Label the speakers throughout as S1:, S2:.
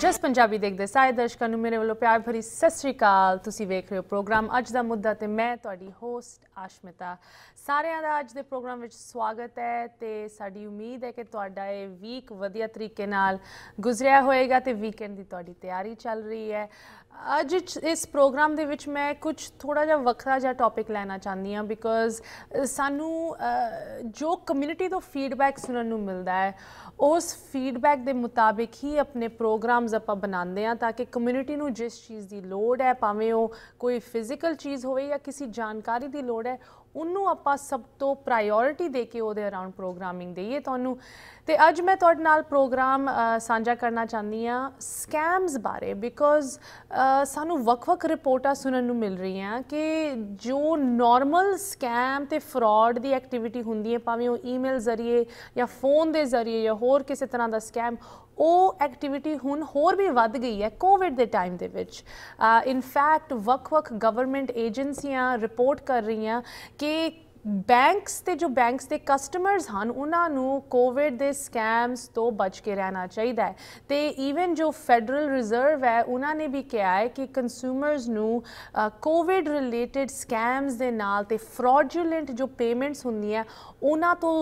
S1: ਜਸ ਪੰਜਾਬੀ ਦੇਖਦੇ ਸਾਰੇ ਦਰਸ਼ਕਾਂ ਨੂੰ ਮੇਰੇ ਵੱਲੋਂ ਪਿਆਰ ਭਰੀ ਸਤਿ ਸ਼੍ਰੀ ਅਕਾਲ ਤੁਸੀਂ ਵੇਖ ਰਹੇ ਹੋ ਪ੍ਰੋਗਰਾਮ ਅੱਜ ਦਾ ਮੁੱਦਾ ਤੇ ਮੈਂ ਤੁਹਾਡੀ ਹੋਸਟ ਆਸ਼ਮਿਤਾ ਸਾਰਿਆਂ ਦਾ ਅੱਜ ਦੇ ਪ੍ਰੋਗਰਾਮ ਵਿੱਚ ਸਵਾਗਤ ਹੈ ਤੇ ਸਾਡੀ ਉਮੀਦ ਹੈ ਕਿ ਤੁਹਾਡਾ ਇਹ ਵੀਕ ਵਧੀਆ ਤਰੀਕੇ ਨਾਲ ਗੁਜ਼ਰਿਆ ਹੋਏਗਾ ਤੇ ਵੀਕਐਂਡ ਦੀ ਤੁਹਾਡੀ ਤਿਆਰੀ ਚੱਲ ਰਹੀ ਹੈ ਅੱਜ ਇਸ ਪ੍ਰੋਗਰਾਮ ਦੇ ਵਿੱਚ ਮੈਂ ਕੁਝ ਥੋੜਾ ਜਿਹਾ ਵੱਖਰਾ ਜਿਹਾ ਟੌਪਿਕ ਲੈਣਾ ਚਾਹੁੰਦੀ ਹਾਂ ਬਿਕੋਜ਼ ਸਾਨੂੰ ਜੋ ਕਮਿਊਨਿਟੀ ਤੋਂ ਫੀਡਬੈਕ ਸੁਣਨ ਨੂੰ ਮਿਲਦਾ ਹੈ ਉਸ ਫੀਡਬੈਕ ਦੇ ਮੁਤਾਬਿਕ ਹੀ ਆਪਣੇ ਪ੍ਰੋਗਰਾਮਸ ਆਪਾਂ ਬਣਾਉਂਦੇ ਆ ਤਾਂ ਕਿ ਕਮਿਊਨਿਟੀ ਨੂੰ ਜਿਸ ਚੀਜ਼ ਦੀ ਲੋੜ ਹੈ ਭਾਵੇਂ ਉਹ ਕੋਈ ਫਿਜ਼ੀਕਲ ਚੀਜ਼ ਹੋਵੇ ਜਾਂ ਕਿਸੇ ਜਾਣਕਾਰੀ ਦੀ ਲੋੜ ਹੈ ਉਹਨੂੰ ਆਪਾਂ ਸਭ ਤੋਂ ਪ੍ਰਾਇੋਰਟੀ ਦੇ ਕੇ ਉਹਦੇ ਅਰਾਊਂਡ ਪ੍ਰੋਗਰਾਮਿੰਗ ਦਈਏ ਤੁਹਾਨੂੰ ਤੇ ਅੱਜ ਮੈਂ ਤੁਹਾਡੇ ਨਾਲ ਪ੍ਰੋਗਰਾਮ ਸਾਂਝਾ ਕਰਨਾ ਚਾਹੁੰਦੀ ਆ ਸਕੈਮਸ ਬਾਰੇ ਬਿਕੋਜ਼ ਸਾਨੂੰ ਵੱਖ-ਵੱਖ ਰਿਪੋਰਟਾਂ ਸੁਣਨ ਨੂੰ ਮਿਲ ਰਹੀਆਂ ਕਿ ਜੋ ਨਾਰਮਲ ਸਕੈਮ ਤੇ ਫਰਾਡ ਦੀ ਐਕਟੀਵਿਟੀ ਹੁੰਦੀ ਹੈ ਭਾਵੇਂ ਉਹ ਈਮੇਲ ਜ਼ਰੀਏ ਜਾਂ ਫੋਨ ਦੇ ਜ਼ਰੀਏ ਜਾਂ ਹੋਰ ਕਿਸੇ ਤਰ੍ਹਾਂ ਦਾ ਸਕੈਮ ਉਹ ਐਕਟੀਵਿਟੀ ਹੁਣ ਹੋਰ ਵੀ ਵੱਧ ਗਈ ਹੈ ਕੋਵਿਡ ਦੇ ਟਾਈਮ ਦੇ ਵਿੱਚ ਇਨ ਫੈਕਟ ਵੱਖ-ਵੱਖ ਗਵਰਨਮੈਂਟ ਏਜੰਸੀਆਂ ਰਿਪੋਰਟ ਕਰ ਰਹੀਆਂ ਕਿ ਬੈਂਕਸ ਤੇ ਜੋ ਬੈਂਕਸ ਦੇ ਕਸਟਮਰਸ ਹਨ ਉਹਨਾਂ ਨੂੰ ਕੋਵਿਡ ਦੇ ਸਕੈਮਸ ਤੋਂ ਬਚ ਕੇ ਰਹਿਣਾ ਚਾਹੀਦਾ ਹੈ ਤੇ ਈਵਨ ਜੋ ਫੈਡਰਲ ਰਿਜ਼ਰਵ ਹੈ ਉਹਨਾਂ ਨੇ ਵੀ ਕਿਹਾ ਹੈ ਕਿ ਕੰਜ਼ਿਊਮਰਸ ਨੂੰ ਕੋਵਿਡ ਰਿਲੇਟਡ ਸਕੈਮਸ ਦੇ ਨਾਲ ਤੇ ਫਰਾਡੂਲੈਂਟ ਜੋ ਪੇਮੈਂਟਸ ਹੁੰਦੀਆਂ ਉਹਨਾਂ ਤੋਂ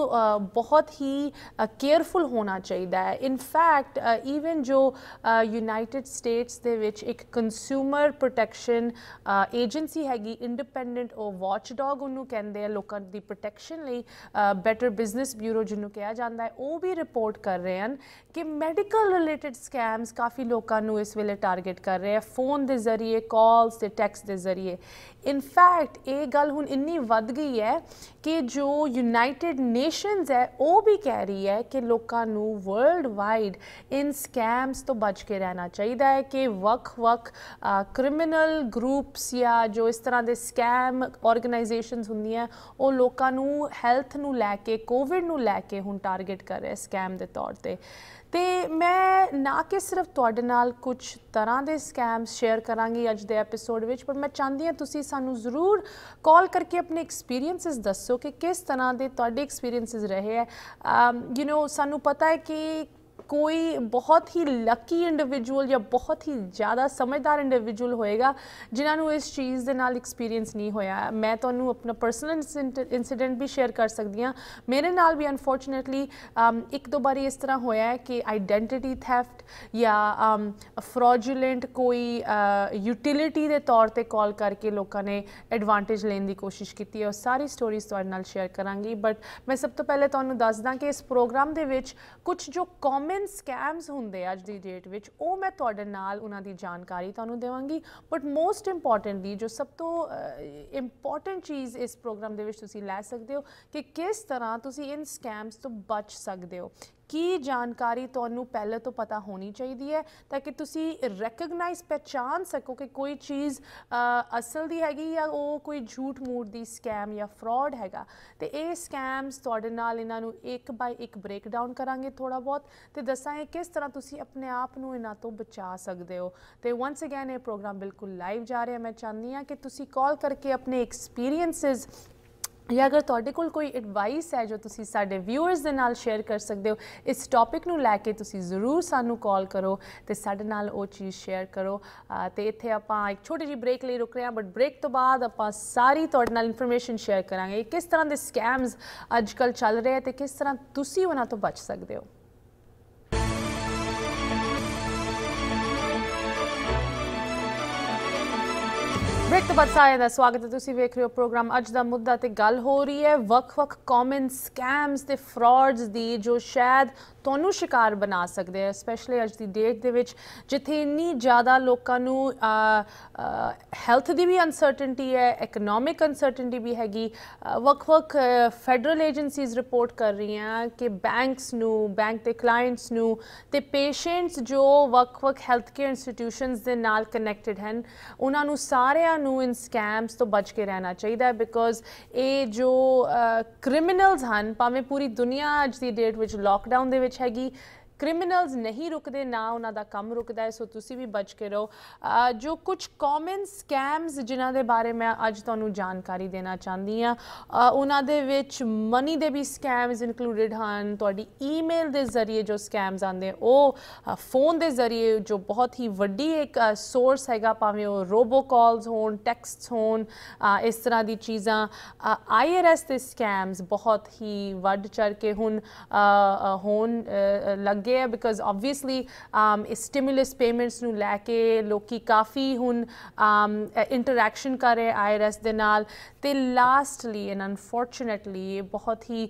S1: ਬਹੁਤ ਹੀ ਕੇਅਰਫੁਲ ਹੋਣਾ ਚਾਹੀਦਾ ਹੈ ਇਨ ਫੈਕਟ ਈਵਨ ਜੋ ਯੂਨਾਈਟਿਡ ਸਟੇਟਸ ਦੇ ਵਿੱਚ ਇੱਕ ਕੰਜ਼ਿਊਮਰ ਪ੍ਰੋਟੈਕਸ਼ਨ ਏਜੰਸੀ ਹੈਗੀ ਇੰਡੀਪੈਂਡੈਂਟ ਔਰ ਵਾਚਡੌਗ ਉਹਨੂੰ ਕਹਿੰਦੇ ਆ ਲੋਕਾਂ ਦੀ ਪ੍ਰੋਟੈਕਸ਼ਨ ਲਈ ਬੈਟਰ ਬਿਜ਼ਨਸ ਬਿਊਰੋ ਜਿਹਨੂੰ ਕਿਹਾ ਜਾਂਦਾ ਹੈ ਉਹ ਵੀ ਰਿਪੋਰਟ ਕਰ ਰਹੇ ਹਨ ਕਿ ਮੈਡੀਕਲ ਰਿਲੇਟਡ ਸਕੈਮਸ ਕਾਫੀ ਲੋਕਾਂ ਨੂੰ ਇਸ ਵੇਲੇ ਟਾਰਗੇਟ ਕਰ ਰਹੇ ਆ ਫੋਨ ਦੇ ਜ਼ਰੀਏ ਕਾਲਸ ਤੇ ਟੈਕਸਟ ਦੇ ਜ਼ਰੀਏ ਇਨ ਫੈਕਟ ਇਹ ਗੱਲ ਹੁਣ ਇੰਨੀ ਵੱਧ ਗਈ ਹੈ ਕਿ ਜੋ ਯੂਨਾਈਟਿਡ ਨੇਸ਼ਨਸ ਹੈ ਉਹ ਵੀ ਕਹਿ ਰਹੀ ਹੈ ਕਿ ਲੋਕਾਂ ਨੂੰ ਵਰਲਡ ਵਾਈਡ ਇਨ ਸਕੈਮਸ ਤੋਂ ਬਚ ਕੇ ਰਹਿਣਾ ਚਾਹੀਦਾ ਹੈ ਕਿ ਵਕ-ਵਕ ਕ੍ਰਿਮੀਨਲ ਗਰੁੱਪਸ ਜਾਂ ਜੋ ਇਸ ਤਰ੍ਹਾਂ ਦੇ ਸਕੈਮ ਆਰਗੇਨਾਈਜੇਸ਼ਨਸ ਹੁੰਦੀਆਂ ਉਹ ਲੋਕਾਂ ਨੂੰ ਹੈਲਥ ਨੂੰ ਲੈ ਕੇ ਕੋਵਿਡ ਨੂੰ ਲੈ ਕੇ ਹੁਣ ਟਾਰਗੇਟ ਕਰ ਰਿਹਾ ਸਕੈਮ ਦੇ ਤੌਰ ਤੇ ਤੇ ਮੈਂ ਨਾ ਕਿ ਸਿਰਫ ਤੁਹਾਡੇ ਨਾਲ ਕੁਝ ਤਰ੍ਹਾਂ ਦੇ ਸਕੈਮਸ ਸ਼ੇਅਰ ਕਰਾਂਗੀ ਅੱਜ ਦੇ ਐਪੀਸੋਡ ਵਿੱਚ ਪਰ ਮੈਂ ਚਾਹੁੰਦੀ ਹਾਂ ਤੁਸੀਂ ਸਾਨੂੰ ਜ਼ਰੂਰ ਕਾਲ ਕਰਕੇ ਆਪਣੇ ਐਕਸਪੀਰੀਐਂਸਸ ਦੱਸੋ ਕਿ ਕਿਸ ਤਰ੍ਹਾਂ ਦੇ ਤੁਹਾਡੇ ਐਕਸਪੀਰੀਐਂਸਸ ਰਹੇ ਹੈ ਯੂ نو ਸਾਨੂੰ ਪਤਾ ਹੈ ਕਿ ਕੋਈ ਬਹੁਤ ਹੀ ਲੱਕੀ ਇੰਡੀਵਿਜੂਅਲ ਜਾਂ ਬਹੁਤ ਹੀ ਜ਼ਿਆਦਾ ਸਮਝਦਾਰ ਇੰਡੀਵਿਜੂਅਲ ਹੋਏਗਾ ਜਿਨ੍ਹਾਂ ਨੂੰ ਇਸ ਚੀਜ਼ ਦੇ ਨਾਲ ਐਕਸਪੀਰੀਅੰਸ ਨਹੀਂ ਹੋਇਆ ਮੈਂ ਤੁਹਾਨੂੰ ਆਪਣਾ ਪਰਸਨਲ ਇਨਸੀਡੈਂਟ ਵੀ ਸ਼ੇਅਰ ਕਰ ਸਕਦੀ ਹਾਂ ਮੇਰੇ ਨਾਲ ਵੀ ਅਨਫੋਰਚੂਨੇਟਲੀ ਇੱਕ ਦੋ ਵਾਰੀ ਇਸ ਤਰ੍ਹਾਂ ਹੋਇਆ ਹੈ ਕਿ ਆਈਡੈਂਟੀਟੀ ਥੈਫਟ ਜਾਂ ਫਰੋਜੂਲੈਂਟ ਕੋਈ ਯੂਟਿਲਿਟੀ ਦੇ ਤੌਰ ਤੇ ਕਾਲ ਕਰਕੇ ਲੋਕਾਂ ਨੇ ਐਡਵਾਂਟੇਜ ਲੈਣ ਦੀ ਕੋਸ਼ਿਸ਼ ਕੀਤੀ ਹੈ ਉਹ ਸਾਰੀ ਸਟੋਰੀਜ਼ ਤੁਹਾਡੇ ਨਾਲ ਸ਼ੇਅਰ ਕਰਾਂਗੀ ਬਟ ਮੈਂ ਸਭ ਤੋਂ ਪਹਿਲੇ ਤੁਹਾਨੂੰ ਦੱਸਦਾ ਕਿ ਇਸ ਪ੍ਰੋਗਰਾਮ ਦੇ ਵਿੱਚ ਕੁਝ ਜੋ ਕਾਮਨ ਤਿੰਨ ਸਕੈਮਸ ਹੁੰਦੇ ਅੱਜ ਦੀ ਡੇਟ ਵਿੱਚ ਉਹ ਮੈਂ ਤੁਹਾਡੇ ਨਾਲ ਉਹਨਾਂ ਦੀ ਜਾਣਕਾਰੀ ਤੁਹਾਨੂੰ ਦੇਵਾਂਗੀ ਬਟ ਮੋਸਟ ਇੰਪੋਰਟੈਂਟਲੀ ਜੋ ਸਭ ਤੋਂ ਇੰਪੋਰਟੈਂਟ ਚੀਜ਼ ਇਸ ਪ੍ਰੋਗਰਾਮ ਦੇ ਵਿੱਚ ਤੁਸੀਂ ਲੈ ਸਕਦੇ ਹੋ ਕਿ ਕਿਸ ਤਰ੍ਹਾਂ ਤੁਸੀਂ ਇਨ ਸਕੈਮਸ ਤੋਂ ਬਚ ਸਕਦੇ ਹੋ ਕੀ ਜਾਣਕਾਰੀ ਤੁਹਾਨੂੰ ਪਹਿਲਾਂ ਤੋਂ ਪਤਾ ਹੋਣੀ ਚਾਹੀਦੀ ਹੈ ਤਾਂ ਕਿ ਤੁਸੀਂ ਰੈਕਗਨਾਈਜ਼ ਪਛਾਣ ਸਕੋ ਕਿ ਕੋਈ ਚੀਜ਼ ਅਸਲ ਦੀ ਹੈਗੀ ਜਾਂ ਉਹ ਕੋਈ ਝੂਠ ਮੂਠ ਦੀ ਸਕੈਮ ਜਾਂ ਫਰਾਡ ਹੈਗਾ ਤੇ ਇਹ ਸਕੈਮਸ ਤੁਹਾਡੇ ਨਾਲ ਇਹਨਾਂ ਨੂੰ ਇੱਕ ਬਾਈ ਇੱਕ ਬ੍ਰੇਕਡਾਊਨ ਕਰਾਂਗੇ ਥੋੜਾ ਬਹੁਤ ਤੇ ਦੱਸਾਂਗੇ ਕਿਸ ਤਰ੍ਹਾਂ ਤੁਸੀਂ ਆਪਣੇ ਆਪ ਨੂੰ ਇਹਨਾਂ ਤੋਂ ਬਚਾ ਸਕਦੇ ਹੋ ਤੇ ਵਾਂਸ ਅਗੇਨ ਇਹ ਪ੍ਰੋਗਰਾਮ ਬਿਲਕੁਲ ਲਾਈਵ ਜਾ ਰਿਹਾ ਮੈਂ ਚਾਹੁੰਦੀ ਹਾਂ ਕਿ ਤੁਸੀਂ ਕਾਲ ਕਰਕੇ ਆਪਣੇ ਐਕਸਪੀਰੀਐਂਸਸ ਜਾਂ ਅਗਰ ਤੁਹਾਡੇ ਕੋਲ ਕੋਈ ਐਡਵਾਈਸ ਹੈ ਜੋ ਤੁਸੀਂ ਸਾਡੇ ਵਿਊਅਰਸ ਦੇ ਨਾਲ ਸ਼ੇਅਰ ਕਰ ਸਕਦੇ ਹੋ ਇਸ ਟੌਪਿਕ ਨੂੰ ਲੈ ਕੇ ਤੁਸੀਂ ਜ਼ਰੂਰ ਸਾਨੂੰ ਕਾਲ ਕਰੋ ਤੇ ਸਾਡੇ ਨਾਲ ਉਹ ਚੀਜ਼ ਸ਼ੇਅਰ ਕਰੋ ਤੇ ਇੱਥੇ ਆਪਾਂ ਇੱਕ ਛੋਟੀ ਜਿਹੀ ਬ੍ਰੇਕ ਲਈ ਰੁਕ ਰਹੇ ਹਾਂ ਬਟ ਬ੍ਰੇਕ ਤੋਂ ਬਾਅਦ ਆਪਾਂ ਸਾਰੀ ਤੁਹਾਡੇ ਨਾਲ ਇਨਫੋਰਮੇਸ਼ਨ ਸ਼ੇਅਰ ਕਰਾਂਗੇ ਕਿਸ ਤਰ੍ਹਾਂ ਦੇ ਸਕੈਮਸ ਅੱਜਕੱਲ ਚੱਲ ਰਹੇ ਆ ਤੇ ਕਿਸ ਤਰ੍ਹਾਂ ਤੁਸੀਂ ਉਹਨਾਂ ਤੋਂ ਬਚ ਸਕਦੇ ਹੋ ਬ੍ਰੇਕ ਤੋਂ ਬਾਅਦ ਸਾਰਿਆਂ ਦਾ ਸਵਾਗਤ ਹੈ ਤੁਸੀਂ ਵੇਖ ਰਹੇ ਹੋ ਪ੍ਰੋਗਰਾਮ ਅੱਜ ਦਾ ਮੁੱਦਾ ਤੇ ਗੱਲ ਹੋ ਰਹੀ ਹੈ ਵੱਖ-ਵੱਖ ਕਾਮਨ ਸਕੈਮਸ ਤੇ ਫਰਾਡਸ ਦੀ ਜੋ ਸ਼ਾਇਦ ਤੁਹਾਨੂੰ ਸ਼ਿਕਾਰ ਬਣਾ ਸਕਦੇ ਆ ਸਪੈਸ਼ਲੀ ਅੱਜ ਦੀ ਡੇਟ ਦੇ ਵਿੱਚ ਜਿੱਥੇ ਇੰਨੀ ਜ਼ਿਆਦਾ ਲੋਕਾਂ ਨੂੰ ਹੈਲਥ ਦੀ ਵੀ ਅਨਸਰਟਨਟੀ ਹੈ ਇਕਨੋਮਿਕ ਅਨਸਰਟਨਟੀ ਵੀ ਹੈਗੀ ਵੱਖ-ਵੱਖ ਫੈਡਰਲ ਏਜੰਸੀਜ਼ ਰਿਪੋਰਟ ਕਰ ਰਹੀਆਂ ਕਿ ਬੈਂਕਸ ਨੂੰ ਬੈਂਕ ਦੇ ਕਲਾਇੰਟਸ ਨੂੰ ਤੇ ਪੇਸ਼ੈਂਟਸ ਜੋ ਵੱਖ-ਵੱਖ ਹੈਲਥ ਕੇਅਰ ਇੰਸਟੀਟਿਊਸ਼ਨਸ ਦੇ ਨਾਲ ਕਨੈਕਟਡ ਹਨ ਉਹਨਾਂ ਨੂੰ ਸਾਰਿਆਂ ਨੂੰ ਇਨ ਸਕੈਮਸ ਤੋਂ ਬਚ ਕੇ ਰਹਿਣਾ ਚਾਹੀਦਾ ਬਿਕੋਜ਼ ਇਹ ਜੋ ਕ੍ਰਿਮੀਨਲਸ ਹਨ ਭਾਵੇਂ ਪੂਰੀ ਦੁਨੀਆ ਅੱਜ ਦੀ ਡੇਟ ਵਿੱਚ ਲਾਕਡਾਊਨ ਦੇ ਵਿੱਚ ਹੈਗੀ ਕ੍ਰਿਮੀਨਲਸ ਨਹੀਂ ਰੁਕਦੇ ਨਾ ਉਹਨਾਂ ਦਾ ਕੰਮ ਰੁਕਦਾ ਹੈ ਸੋ ਤੁਸੀਂ ਵੀ ਬਚ ਕੇ ਰਹੋ ਜੋ ਕੁਝ ਕਾਮਨ ਸਕੈਮਸ ਜਿਨ੍ਹਾਂ ਦੇ ਬਾਰੇ ਮੈਂ ਅੱਜ ਤੁਹਾਨੂੰ ਜਾਣਕਾਰੀ ਦੇਣਾ ਚਾਹੁੰਦੀ ਆ ਉਹਨਾਂ ਦੇ ਵਿੱਚ ਮਨੀ ਦੇ ਵੀ ਸਕੈਮਸ ਇਨਕਲੂਡਡ ਹਨ ਤੁਹਾਡੀ ਈਮੇਲ ਦੇ ਜ਼ਰੀਏ ਜੋ ਸਕੈਮਸ ਆਉਂਦੇ ਉਹ ਫੋਨ ਦੇ ਜ਼ਰੀਏ ਜੋ ਬਹੁਤ ਹੀ ਵੱਡੀ ਇੱਕ ਸੋਰਸ ਹੈਗਾ ਭਾਵੇਂ ਉਹ ਰੋਬੋ ਕਾਲਸ ਹੋਣ ਟੈਕਸਟਸ ਹੋਣ ਇਸ ਤਰ੍ਹਾਂ ਦੀ ਚੀਜ਼ਾਂ ਆਈਆਰਐਸ ਦੇ ਸਕੈਮਸ ਬਹੁਤ ਹੀ ਵੱਡ ਚੜ ਕੇ ਹੁਣ ਹੋਣ ਲੱਗ ਗਿਆ ਬਿਕਾਜ਼ ਆਬਵੀਅਸਲੀ um, ਇਸ ਸਟਿਮੂਲਸ ਪੇਮੈਂਟਸ ਨੂੰ ਲੈ ਕੇ ਲੋਕੀ ਕਾਫੀ ਹੁਣ ਇੰਟਰੈਕਸ਼ਨ um, ਕਰ ਰਹੇ ਆਈਆਰਐਸ ਦੇ ਨਾਲ ਤੇ ਲਾਸਟਲੀ ਐਂਡ ਅਨਫੋਰਚੂਨੇਟਲੀ ਇਹ ਬਹੁਤ ਹੀ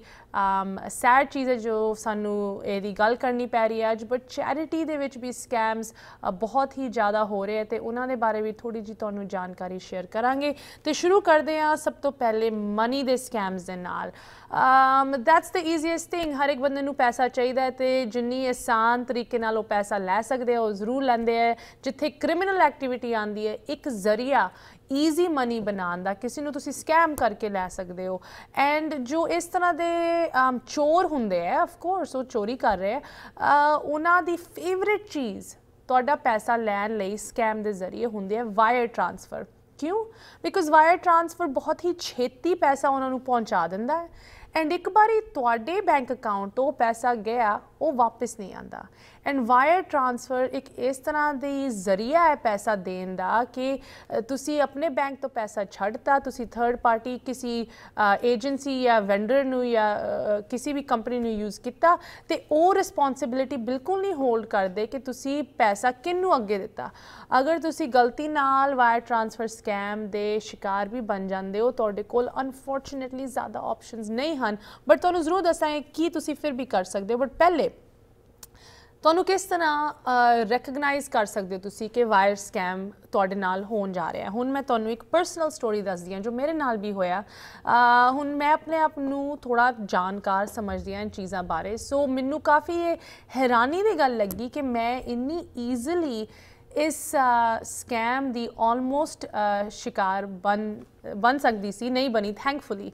S1: ਸੈਡ ਚੀਜ਼ ਹੈ ਜੋ ਸਾਨੂੰ ਇਹਦੀ ਗੱਲ ਕਰਨੀ ਪੈ ਰਹੀ ਹੈ ਅੱਜ ਬਟ ਚੈਰਿਟੀ ਦੇ ਵਿੱਚ ਵੀ ਸਕੈਮਸ ਬਹੁਤ ਹੀ ਜ਼ਿਆਦਾ ਹੋ ਰਹੇ ਤੇ ਉਹਨਾਂ ਦੇ ਬਾਰੇ ਵੀ ਥੋੜੀ ਜੀ ਤੁਹਾਨੂੰ ਜਾਣਕਾਰੀ ਸ਼ੇਅਰ ਕਰਾਂਗੇ ਤੇ ਸ਼ੁਰੂ ਕਰਦੇ ਹਾਂ ਸਭ ਤੋਂ ਪਹਿਲੇ ਮਨੀ ਦੇ ਸਕੈਮਸ ਦੇ ਨਾਲ ਦੈਟਸ ਦਾ ਈਜ਼ੀਐਸਟ ਥਿੰਗ ਹਰ ਇੱਕ ਬੰਦੇ ਨੂੰ ਪੈਸਾ ਚਾਹੀਦਾ ਹੈ ਤੇ ਜਿੰਨੀ ਆਸਾਨ ਤਰੀਕੇ ਨਾਲ ਉਹ ਪੈਸਾ ਲੈ ਸਕਦੇ ਆ ਉਹ ਜ਼ਰੂਰ ਲੈਂਦੇ ਆ ਜਿੱਥੇ ਕ੍ਰਿਮੀਨਲ ਐਕਟੀਵਿਟੀ ਆਂਦੀ ਹੈ ਇੱਕ ਜ਼ਰੀਆ ਈਜ਼ੀ ਮਨੀ ਬਣਾਉਣ ਦਾ ਕਿਸੇ ਨੂੰ ਤੁਸੀਂ ਸਕੈਮ ਕਰਕੇ ਲੈ ਸਕਦੇ ਹੋ ਐਂਡ ਜੋ ਇਸ ਤਰ੍ਹਾਂ ਦੇ ਚੋਰ ਹੁੰਦੇ ਆ ਆਫ ਕੋਰਸ ਉਹ ਚੋਰੀ ਕਰ ਰਹੇ ਆ ਉਹਨਾਂ ਦੀ ਫੇਵਰਿਟ ਚੀਜ਼ ਤੁਹਾਡਾ ਪੈਸਾ ਲੈਣ ਲਈ ਸਕੈਮ ਦੇ ਜ਼ਰੀਏ ਹੁੰਦੀ ਹੈ ਵਾਇਰ ਟ੍ਰਾਂਸਫਰ ਕਿਉਂ ਬਿਕੋਜ਼ ਵਾਇਰ ਟ੍ਰਾਂਸਫਰ ਬਹੁਤ ਹੀ ਛੇਤੀ ਪੈਸਾ ਉਹਨਾਂ ਨੂੰ ਪਹੁੰਚਾ ਦਿੰਦਾ ਹੈ ਐਂਡ ਇੱਕ ਵਾਰੀ ਤੁਹਾਡੇ ਬੈਂਕ ਅਕਾਊਂਟ ਤੋਂ ਪੈਸਾ ਗਿਆ ਉਹ ਵਾਪਸ ਨਹੀਂ ਆਂਦਾ ਐਂਡ ਵਾਇਰ ਟ੍ਰਾਂਸਫਰ ਇੱਕ ਇਸ ਤਰ੍ਹਾਂ ਦੀ ਜ਼ਰੀਆ ਹੈ ਪੈਸਾ ਦੇਣ ਦਾ ਕਿ ਤੁਸੀਂ ਆਪਣੇ ਬੈਂਕ ਤੋਂ ਪੈਸਾ ਛੱਡਤਾ ਤੁਸੀਂ ਥਰਡ ਪਾਰਟੀ ਕਿਸੇ ਏਜੰਸੀ ਜਾਂ ਵੈਂਡਰ ਨੂੰ ਜਾਂ ਕਿਸੇ ਵੀ ਕੰਪਨੀ ਨੂੰ ਯੂਜ਼ ਕੀਤਾ ਤੇ ਉਹ ਰਿਸਪੌਂਸਿਬਿਲਟੀ ਬਿਲਕੁਲ ਨਹੀਂ ਹੋਲਡ ਕਰਦੇ ਕਿ ਤੁਸੀਂ ਪੈਸਾ ਕਿੰਨੂੰ ਅੱਗੇ ਦਿੱਤਾ ਅਗਰ ਤੁਸੀਂ ਗਲਤੀ ਨਾਲ ਵਾਇਰ ਟ੍ਰਾਂਸਫਰ ਸਕੈਮ ਦੇ ਸ਼ਿਕਾਰ ਵੀ ਬਣ ਜਾਂਦੇ ਹੋ ਤੁਹਾਡੇ ਕੋਲ ਅਨਫੋਰਚੂਨੇਟਲੀ ਜ਼ਿਆਦਾ ਆਪਸ਼ਨਸ ਨਹੀਂ ਹਨ ਬਟ ਤੁਹਾਨੂੰ ਜ਼ਰੂਰ ਦੱਸਾਂ ਕੀ ਤੁਸੀਂ ਫਿਰ ਵੀ ਕਰ ਸਕਦੇ ਹੋ ਬਟ ਪਹਿਲੇ ਤੁਹਾਨੂੰ ਕਿਸ ਤਰ੍ਹਾਂ ਰੈਕਗਨਾਈਜ਼ ਕਰ ਸਕਦੇ ਹੋ ਤੁਸੀਂ ਕਿ ਵਾਇਰ ਸਕੈਮ ਤੁਹਾਡੇ ਨਾਲ ਹੋਣ ਜਾ ਰਿਹਾ ਹੈ ਹੁਣ ਮੈਂ ਤੁਹਾਨੂੰ ਇੱਕ ਪਰਸਨਲ ਸਟੋਰੀ ਦੱਸਦੀ ਹਾਂ ਜੋ ਮੇਰੇ ਨਾਲ ਵੀ ਹੋਇਆ ਹੁਣ ਮੈਂ ਆਪਣੇ ਆਪ ਨੂੰ ਥੋੜਾ ਜਾਣਕਾਰ ਸਮਝਦੀ ਹਾਂ ਚੀਜ਼ਾਂ ਬਾਰੇ ਸੋ ਮੈਨੂੰ ਕਾਫੀ ਹੈਰਾਨੀ ਦੀ ਗੱਲ ਲੱਗੀ ਕਿ ਮੈਂ ਇੰਨੀ ਈਜ਼ੀਲੀ ਇਸ ਸਕੈਮ ਦੀ ਆਲਮੋਸਟ ਸ਼ਿਕਾਰ ਬਣ ਬਣ ਸਕਦੀ ਸੀ ਨਹੀਂ ਬਣੀ ਥੈਂਕਫੁਲੀ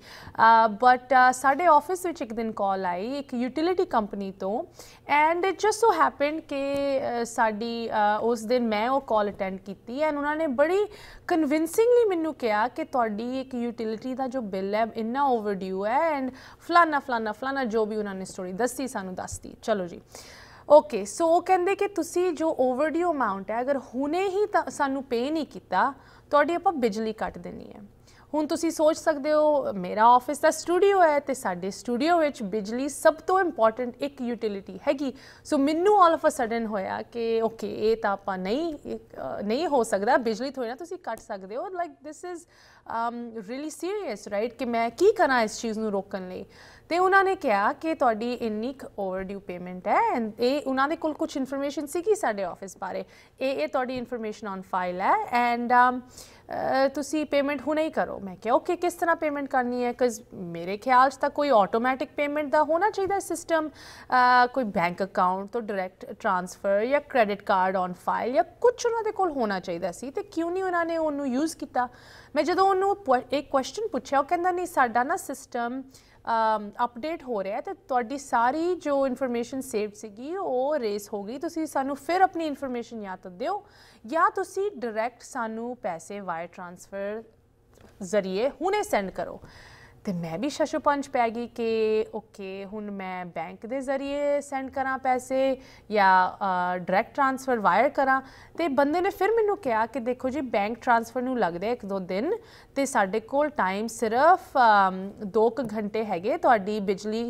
S1: ਬਟ ਸਾਡੇ ਆਫਿਸ ਵਿੱਚ ਇੱਕ ਦਿਨ ਕਾਲ ਆਈ ਇੱਕ ਯੂਟਿਲਿਟੀ ਕੰਪਨੀ ਤੋਂ and it just so happened ਕਿ ਸਾਡੀ ਉਸ ਦਿਨ ਮੈਂ ਉਹ ਕਾਲ ਅਟੈਂਡ ਕੀਤੀ ਐਂਡ ਉਹਨਾਂ ਨੇ ਬੜੀ ਕਨਵਿੰਸਿੰਗਲੀ ਮੈਨੂੰ ਕਿਹਾ ਕਿ ਤੁਹਾਡੀ ਇੱਕ ਯੂਟਿਲਿਟੀ ਦਾ ਜੋ ਬਿੱਲ ਹੈ ਇੰਨਾ ਓਵਰਡਿਊ ਹੈ ਐਂਡ ਫਲਾਨਾ ਫਲਾਨਾ ਫਲਾਨਾ ਜੋ ਵੀ ਉਹਨਾਂ ਨੇ ਸਟੋਰੀ ਦੱਸੀ ਸਾਨੂੰ ਦੱਸਤੀ ਚਲੋ ਜੀ ਓਕੇ ਸੋ ਕਹਿੰਦੇ ਕਿ ਤੁਸੀਂ ਜੋ ਓਵਰਡਿਊ ਅਮਾਉਂਟ ਹੈ ਅਗਰ ਹੁਨੇ ਹੀ ਸਾਨੂੰ ਪੇ ਨਹੀਂ ਕੀਤਾ ਤੁਹਾਡੀ ਆਪਾਂ ਬਿਜਲੀ ਕੱਟ ਦੇਣੀ ਹੈ ਹੁਣ ਤੁਸੀਂ ਸੋਚ ਸਕਦੇ ਹੋ ਮੇਰਾ ਆਫਿਸ ਦਾ ਸਟੂਡੀਓ ਹੈ ਤੇ ਸਾਡੇ ਸਟੂਡੀਓ ਵਿੱਚ ਬਿਜਲੀ ਸਭ ਤੋਂ ਇੰਪੋਰਟੈਂਟ ਇੱਕ ਯੂਟਿਲਿਟੀ ਹੈਗੀ ਸੋ ਮੈਨੂੰ ਆਲ ਆਫ ਅ ਸਡਨ ਹੋਇਆ ਕਿ ਓਕੇ ਇਹ ਤਾਂ ਆਪਾਂ ਨਹੀਂ ਨਹੀਂ ਹੋ ਸਕਦਾ ਬਿਜਲੀ ਥੋੜੀ ਨਾ ਤੁਸੀਂ ਕੱਟ ਸਕਦੇ ਹੋ like this is really serious right ਕਿ ਮੈਂ ਕੀ ਕਰਾਂ ਇਸ ਚੀਜ਼ ਨੂੰ ਰੋਕਣ ਲਈ ਤੇ ਉਹਨਾਂ ਨੇ ਕਿਹਾ ਕਿ ਤੁਹਾਡੀ ਇੰਨੀ ਓਵਰਡਿਊ ਪੇਮੈਂਟ ਹੈ ਐਂਡ ਇਹ ਉਹਨਾਂ ਦੇ ਕੋਲ ਕੁਝ ਇਨਫੋਰਮੇਸ਼ਨ ਸੀ ਕਿ ਸਾਡੇ ਆਫਿਸ ਬਾਰੇ ਇਹ ਇਹ ਤੁਹਾਡੀ ਇਨਫੋਰਮੇਸ਼ਨ ਔਨ ਫਾਈਲ ਹੈ ਐਂਡ um, ਤੁਸੀਂ ਪੇਮੈਂਟ ਹੁਣੇ ਹੀ ਕਰੋ ਮੈਂ ਕਿਹਾ ਓਕੇ ਕਿਸ ਤਰ੍ਹਾਂ ਪੇਮੈਂਟ ਕਰਨੀ ਹੈ ਕਿਉਂਕਿ ਮੇਰੇ ਖਿਆਲ 'ਚ ਤਾਂ ਕੋਈ ਆਟੋਮੈਟਿਕ ਪੇਮੈਂਟ ਦਾ ਹੋਣਾ ਚਾਹੀਦਾ ਸਿਸਟਮ ਕੋਈ ਬੈਂਕ ਅਕਾਊਂਟ ਤੋਂ ਡਾਇਰੈਕਟ ਟ੍ਰਾਂਸਫਰ ਜਾਂ ਕ੍ਰੈਡਿਟ ਕਾਰਡ ਔਨ ਫਾਈਲ ਜਾਂ ਕੁਝ ਉਹਨਾਂ ਦੇ ਕੋਲ ਹੋਣਾ ਚਾਹੀਦਾ ਸੀ ਤੇ ਕਿਉਂ ਨਹੀਂ ਉਹਨਾਂ ਨੇ ਉਹਨੂੰ ਯੂਜ਼ ਕੀਤਾ ਮੈਂ ਜਦੋਂ ਉਹਨੂੰ ਇੱਕ ਕੁਐਸਚਨ ਪੁੱਛਿਆ ਉਹ ਕਹਿੰਦਾ ਨਹੀਂ ਸਾਡਾ ਨਾ ਸਿਸਟਮ ਅਪਡੇਟ ਹੋ ਰਿਹਾ ਤੇ ਤੁਹਾਡੀ ਸਾਰੀ ਜੋ ਇਨਫੋਰਮੇਸ਼ਨ ਸੇਵ ਸੀਗੀ ਉਹ ਰੇਸ ਹੋ ਗਈ ਤੁਸੀਂ ਸਾਨੂੰ ਫਿਰ ਆਪਣੀ ਇਨਫੋਰਮੇਸ਼ਨ ਜਾਂ ਤਾਂ ਦਿਓ ਜਾਂ ਤੁਸੀਂ ਡਾਇਰੈਕਟ ਸਾਨੂੰ ਪੈਸੇ ਵਾਇਰ ਟ੍ਰਾਂਸਫਰ ਜ਼ਰੀਏ ਹੁਣੇ ਸੈਂਡ ਕਰੋ ਤੇ ਮੈਂ ਵੀ ਸ਼ਸ਼ੋਪੰਜ ਪੈ ਗਈ ਕਿ ਓਕੇ ਹੁਣ ਮੈਂ ਬੈਂਕ ਦੇ ਜ਼ਰੀਏ ਸੈਂਡ ਕਰਾਂ ਪੈਸੇ ਜਾਂ ਡਾਇਰੈਕਟ ਟ੍ਰਾਂਸਫਰ ਵਾਇਰ ਕਰਾਂ ਤੇ ਬੰਦੇ ਨੇ ਫਿਰ ਮੈਨੂੰ ਕਿਹਾ ਕਿ ਦੇਖੋ ਜੀ ਬੈਂਕ ਟ੍ਰਾਂਸਫਰ ਨੂੰ ਲੱਗਦੇ ਇੱਕ ਦੋ ਦਿਨ ਤੇ ਸਾਡੇ ਕੋਲ ਟਾਈਮ ਸਿਰਫ 2 ਘੰਟੇ ਹੈਗੇ ਤੁਹਾਡੀ ਬਿਜਲੀ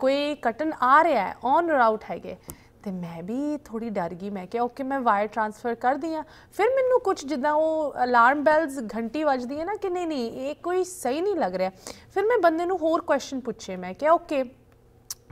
S1: ਕੋਈ ਕਟਨ ਆ ਰਿਹਾ ਹੈ ਔਨ ਰਾਊਟ ਆਊਟ ਹੈਗੇ ਤੇ ਮੈਂ ਵੀ ਥੋੜੀ ਡਰ ਗਈ ਮੈਂ ਕਿਹਾ ਓਕੇ ਮੈਂ ਵਾਇਰ ਟ੍ਰਾਂਸਫਰ ਕਰ ਦਿਆਂ ਫਿਰ ਮੈਨੂੰ ਕੁਝ ਜਿੱਦਾਂ ਉਹ ਅਲਾਰਮ ਬੈਲਸ ਘੰਟੀ ਵੱਜਦੀ ਹੈ ਨਾ ਕਿ ਨਹੀਂ ਨਹੀਂ ਇਹ ਕੋਈ ਸਹੀ ਨਹੀਂ ਲੱਗ ਰਿਹਾ ਫਿਰ ਮੈਂ ਬੰਦੇ ਨੂੰ ਹੋਰ ਕੁਐਸਚਨ ਪੁੱਛੇ ਮੈਂ ਕਿਹਾ ਓਕੇ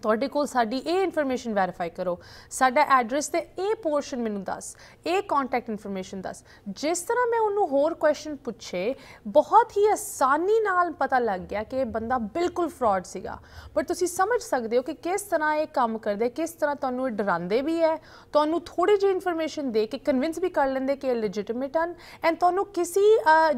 S1: ਤੁਹਾਡੇ ਕੋਲ ਸਾਡੀ ਇਹ ਇਨਫੋਰਮੇਸ਼ਨ ਵੈਰੀਫਾਈ ਕਰੋ ਸਾਡਾ ਐਡਰੈਸ ਤੇ ਇਹ ਪੋਰਸ਼ਨ ਮੈਨੂੰ ਦੱਸ ਇਹ ਕੰਟੈਕਟ ਇਨਫੋਰਮੇਸ਼ਨ ਦੱਸ ਜਿਸ ਤਰ੍ਹਾਂ ਮੈਂ ਉਹਨੂੰ ਹੋਰ ਕੁਐਸਚਨ ਪੁੱਛੇ ਬਹੁਤ ਹੀ ਆਸਾਨੀ ਨਾਲ ਪਤਾ ਲੱਗ ਗਿਆ ਕਿ ਇਹ ਬੰਦਾ ਬਿਲਕੁਲ ਫਰਾਡ ਸੀਗਾ ਪਰ ਤੁਸੀਂ ਸਮਝ ਸਕਦੇ ਹੋ ਕਿ ਕਿਸ ਤਰ੍ਹਾਂ ਇਹ ਕੰਮ ਕਰਦੇ ਕਿਸ ਤਰ੍ਹਾਂ ਤੁਹਾਨੂੰ ਇਹ ਡਰਾਉਂਦੇ ਵੀ ਹੈ ਤੁਹਾਨੂੰ ਥੋੜੀ ਜਿਹੀ ਇਨਫੋਰਮੇਸ਼ਨ ਦੇ ਕੇ ਕਨਵਿੰਸ ਵੀ ਕਰ ਲੈਂਦੇ ਕਿ ਇਹ ਲੈਜੀਟਿਮੇਟ ਹਨ ਐਂਡ ਤੁਹਾਨੂੰ ਕਿਸੇ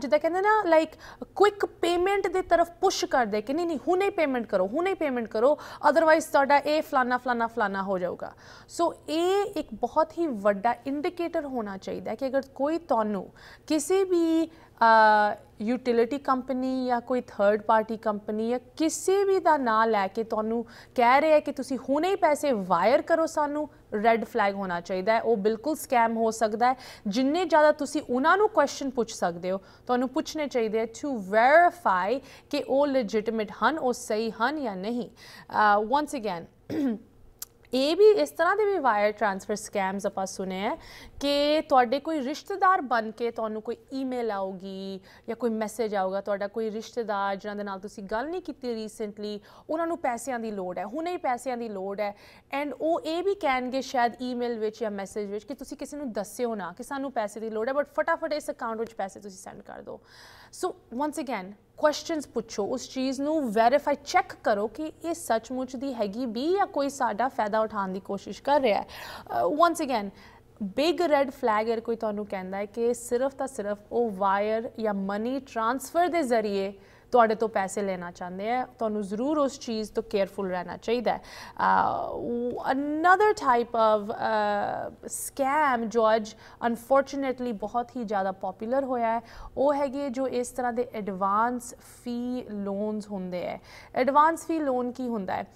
S1: ਜਿੱਦਾਂ ਕਹਿੰਦੇ ਨਾ ਲਾਈਕ ਕੁਇਕ ਪੇਮੈਂਟ ਦੇ ਤਰਫ ਪੁਸ਼ ਕਰਦੇ ਕਿ ਨਹੀਂ ਨਹੀਂ ਹੁਣੇ ਪੇਮੈਂਟ ਕਰੋ ਹੁਣੇ ਪੇਮੈਂਟ ਕਰੋ ਅਦਰਵਾਈਜ਼ ਤੁਹਾਡਾ ਇਹ ਫਲਾਨਾ ਫਲਾਨਾ ਫਲਾਨਾ ਹੋ ਜਾਊਗਾ ਸੋ ਇਹ ਇੱਕ ਬਹੁਤ ਹੀ ਵੱਡਾ ਇੰਡੀਕੇਟਰ ਹੋਣਾ ਚਾਹੀਦਾ ਕਿ ਅਗਰ ਕੋਈ ਤੁਹਾਨੂੰ ਕਿਸੇ ਵੀ ਯੂਟਿਲਿਟੀ ਕੰਪਨੀ ਜਾਂ ਕੋਈ ਥਰਡ ਪਾਰਟੀ ਕੰਪਨੀ ਜਾਂ ਕਿਸੇ ਵੀ ਦਾ ਨਾਂ ਲੈ ਕੇ ਤੁਹਾਨੂੰ ਕਹਿ ਰਿਹਾ ਕਿ ਤੁਸੀਂ ਹੁਣੇ ਹੀ ਪੈਸੇ ਵਾਇਰ ਕਰੋ ਸਾਨੂੰ ਰੈੱਡ ਫਲੈਗ ਹੋਣਾ ਚਾਹੀਦਾ ਹੈ ਉਹ ਬਿਲਕੁਲ ਸਕੈਮ ਹੋ ਸਕਦਾ ਹੈ ਜਿੰਨੇ ਜ਼ਿਆਦਾ ਤੁਸੀਂ ਉਹਨਾਂ ਨੂੰ ਕੁਐਸਚਨ ਪੁੱਛ ਸਕਦੇ ਹੋ ਤੁਹਾਨੂੰ ਪੁੱਛਨੇ ਚਾਹੀਦੇ ਹੈ ਟੂ ਵੈਰੀਫਾਈ ਕਿ ਉਹ ਲੈਜੀਟਿਮੇਟ ਹਨ ਉਹ ਸਹੀ ਹਨ ਜਾਂ ਨਹੀਂ ਵਾਂਸ ਅਗੇਨ ਇਹ ਵੀ ਇਸ ਤਰ੍ਹਾਂ ਦੇ ਵੀ ਵਾਇਰ ਟ੍ਰਾਂਸਫਰ ਸਕੈਮਸ ਆਪਾਂ ਸੁਨੇ ਆ ਕਿ ਤੁਹਾਡੇ ਕੋਈ ਰਿਸ਼ਤੇਦਾਰ ਬਣ ਕੇ ਤੁਹਾਨੂੰ ਕੋਈ ਈਮੇਲ ਆਉਗੀ ਜਾਂ ਕੋਈ ਮੈਸੇਜ ਆਊਗਾ ਤੁਹਾਡਾ ਕੋਈ ਰਿਸ਼ਤੇਦਾਰ ਜਿਨ੍ਹਾਂ ਦੇ ਨਾਲ ਤੁਸੀਂ ਗੱਲ ਨਹੀਂ ਕੀਤੀ ਰੀਸੈਂਟਲੀ ਉਹਨਾਂ ਨੂੰ ਪੈਸਿਆਂ ਦੀ ਲੋੜ ਹੈ ਹੁਣੇ ਹੀ ਪੈਸਿਆਂ ਦੀ ਲੋੜ ਹੈ ਐਂਡ ਉਹ ਇਹ ਵੀ ਕਹਿਣਗੇ ਸ਼ਾਇਦ ਈਮੇਲ ਵਿੱਚ ਜਾਂ ਮੈਸੇਜ ਵਿੱਚ ਕਿ ਤੁਸੀਂ ਕਿਸੇ ਨੂੰ ਦੱਸਿਓ ਨਾ ਕਿ ਸਾਨੂੰ ਪੈਸੇ ਦੀ ਲੋੜ ਹੈ ਬਟ ਫਟਾਫਟ ਇਸ ਅਕਾਊਂਟ ਵਿੱਚ ਪੈਸੇ ਤੁਸੀਂ ਸੈਂਡ ਕਰ ਦਿਓ ਸੋ ਵਾਂਸ ਅਗੇਨ ਕੁਐਸਚਨਸ ਪੁੱਛੋ ਉਸ ਚੀਜ਼ ਨੂੰ ਵੈਰੀਫਾਈ ਚੈੱਕ ਕਰੋ ਕਿ ਇਹ ਸੱਚਮੁੱਚ ਦੀ ਹੈਗੀ ਵੀ ਜਾਂ ਕੋਈ ਸਾਡਾ ਫਾਇਦਾ ਉਠਾਉਣ ਦੀ ਕੋਸ਼ਿਸ਼ ਕਰ ਰਿਹਾ ਹੈ once again big red flag ਹੈ ਕੋਈ ਤੁਹਾਨੂੰ ਕਹਿੰਦਾ ਹੈ ਕਿ ਸਿਰਫ ਤਾਂ ਸਿਰਫ ਉਹ ਵਾਇਰ ਜਾਂ ਮਨੀ ਟ੍ਰਾਂਸਫਰ ਦੇ ਜ਼ਰੀਏ ਤੁਹਾਡੇ ਤੋਂ ਪੈਸੇ ਲੈਣਾ ਚਾਹੁੰਦੇ ਆ ਤੁਹਾਨੂੰ ਜ਼ਰੂਰ ਉਸ ਚੀਜ਼ ਤੋਂ ਕੇਅਰਫੁਲ ਰਹਿਣਾ ਚਾਹੀਦਾ ਹੈ ਅਨਦਰ ਟਾਈਪ ਆਫ ਸਕੈਮ ਜੋਜ ਅਨਫੋਰਚੂਨੇਟਲੀ ਬਹੁਤ ਹੀ ਜ਼ਿਆਦਾ ਪਪੂਲਰ ਹੋਇਆ ਹੈ ਉਹ ਹੈਗੇ ਜੋ ਇਸ ਤਰ੍ਹਾਂ ਦੇ ਐਡਵਾਂਸ ਫੀ ਲੋਨਸ ਹੁੰਦੇ ਆ ਐਡਵਾਂਸ ਫੀ ਲੋਨ ਕੀ ਹੁੰਦਾ ਹੈ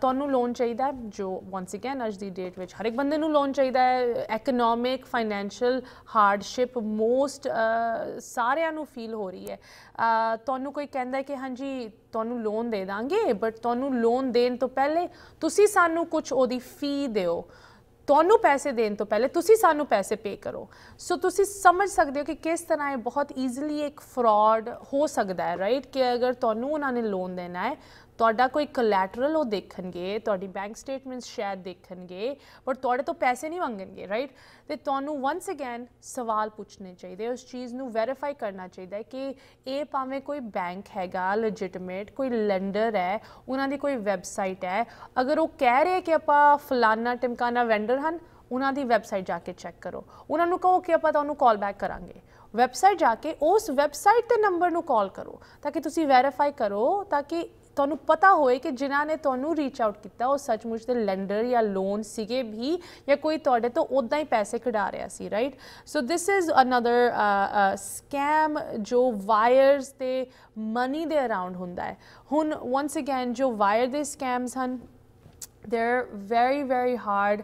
S1: ਤੁਹਾਨੂੰ ਲੋਨ ਚਾਹੀਦਾ ਜੋ ਵਾਂਸ ਅਗੇਨ ਅੱਜ ਦੀ ਡੇਟ ਵਿੱਚ ਹਰ ਇੱਕ ਬੰਦੇ ਨੂੰ ਲੋਨ ਚਾਹੀਦਾ ਹੈ ਇਕਨੋਮਿਕ ਫਾਈਨੈਂਸ਼ੀਅਲ ਹਾਰਡਸ਼ਿਪ ਮੋਸਟ ਸਾਰਿਆਂ ਨੂੰ ਫੀਲ ਹੋ ਰਹੀ ਹੈ ਤੁਹਾਨੂੰ ਕੋਈ ਕਹਿੰਦਾ ਕਿ ਹਾਂਜੀ ਤੁਹਾਨੂੰ ਲੋਨ ਦੇ ਦਾਂਗੇ ਬਟ ਤੁਹਾਨੂੰ ਲੋਨ ਦੇਣ ਤੋਂ ਪਹਿਲੇ ਤੁਸੀਂ ਸਾਨੂੰ ਕੁਝ ਉਹਦੀ ਫੀ ਦਿਓ ਤੁਹਾਨੂੰ ਪੈਸੇ ਦੇਣ ਤੋਂ ਪਹਿਲੇ ਤੁਸੀਂ ਸਾਨੂੰ ਪੈਸੇ ਪੇ ਕਰੋ ਸੋ ਤੁਸੀਂ ਸਮਝ ਸਕਦੇ ਹੋ ਕਿ ਕਿਸ ਤਰ੍ਹਾਂ ਇਹ ਬਹੁਤ ਈਜ਼ੀਲੀ ਇੱਕ ਫਰਾਡ ਹੋ ਸਕਦਾ ਹੈ ਰਾਈਟ ਕਿ ਅਗਰ ਤੁਹਾਨੂੰ ਉਹਨਾਂ ਨੇ ਲੋਨ ਦੇਣਾ ਹੈ ਤੁਹਾਡਾ ਕੋਈ ਕੋਲੈਟਰਲ ਉਹ ਦੇਖਣਗੇ ਤੁਹਾਡੀ ਬੈਂਕ ਸਟੇਟਮੈਂਟਸ ਸ਼ਾਇਦ ਦੇਖਣਗੇ ਪਰ ਤੁਹਾਡੇ ਤੋਂ ਪੈਸੇ ਨਹੀਂ ਮੰਗਣਗੇ ਰਾਈਟ ਤੇ ਤੁਹਾਨੂੰ ਵਾਂਸ ਅਗੇਨ ਸਵਾਲ ਪੁੱਛਣੇ ਚਾਹੀਦੇ ਉਸ ਚੀਜ਼ ਨੂੰ ਵੈਰੀਫਾਈ ਕਰਨਾ ਚਾਹੀਦਾ ਕਿ ਇਹ ਭਾਵੇਂ ਕੋਈ ਬੈਂਕ ਹੈਗਾ ਲੈਜੀਟਿਮੇਟ ਕੋਈ ਲੈਂਡਰ ਹੈ ਉਹਨਾਂ ਦੀ ਕੋਈ ਵੈਬਸਾਈਟ ਹੈ ਅਗਰ ਉਹ ਕਹਿ ਰਹੇ ਕਿ ਆਪਾਂ ਫਲਾਨਾ ਟਿਮਕਾਨਾ ਵੈਂਡਰ ਹਨ ਉਹਨਾਂ ਦੀ ਵੈਬਸਾਈਟ ਜਾ ਕੇ ਚੈੱਕ ਕਰੋ ਉਹਨਾਂ ਨੂੰ ਕਹੋ ਕਿ ਆਪਾਂ ਤੁਹਾਨੂੰ ਕਾਲ ਬੈਕ ਕਰਾਂਗੇ ਵੈਬਸਾਈਟ ਜਾ ਕੇ ਉਸ ਵੈਬਸਾਈਟ ਤੇ ਨੰਬਰ ਨੂੰ ਕਾਲ ਕਰੋ ਤਾਂ ਕਿ ਤੁਸੀਂ ਵੈਰੀਫਾਈ ਕਰੋ ਤਾਂ ਕਿ ਤੁਹਾਨੂੰ ਪਤਾ ਹੋਏ ਕਿ ਜਿਨ੍ਹਾਂ ਨੇ ਤੁਹਾਨੂੰ ਰੀਚ ਆਊਟ ਕੀਤਾ ਉਹ ਸੱਚਮੁੱਚ ਦੇ ਲੈਂਡਰ ਜਾਂ ਲੋਨ ਸੀਗੇ ਵੀ ਜਾਂ ਕੋਈ ਤੁਹਾਡੇ ਤੋਂ ਉਦਾਂ ਹੀ ਪੈਸੇ ਕਢਾ ਰਿਹਾ ਸੀ right so this is another scam ਜੋ ਵਾਇਰਸ ਤੇ ਮਨੀ ਦੇ ਅਰਾਊਂਡ ਹੁੰਦਾ ਹੈ ਹੁਣ ਵਾਂਸ ਅਗੇਨ ਜੋ ਵਾਇਰ ਦੇ ਸਕੈਮਸ ਹਨ they're very very hard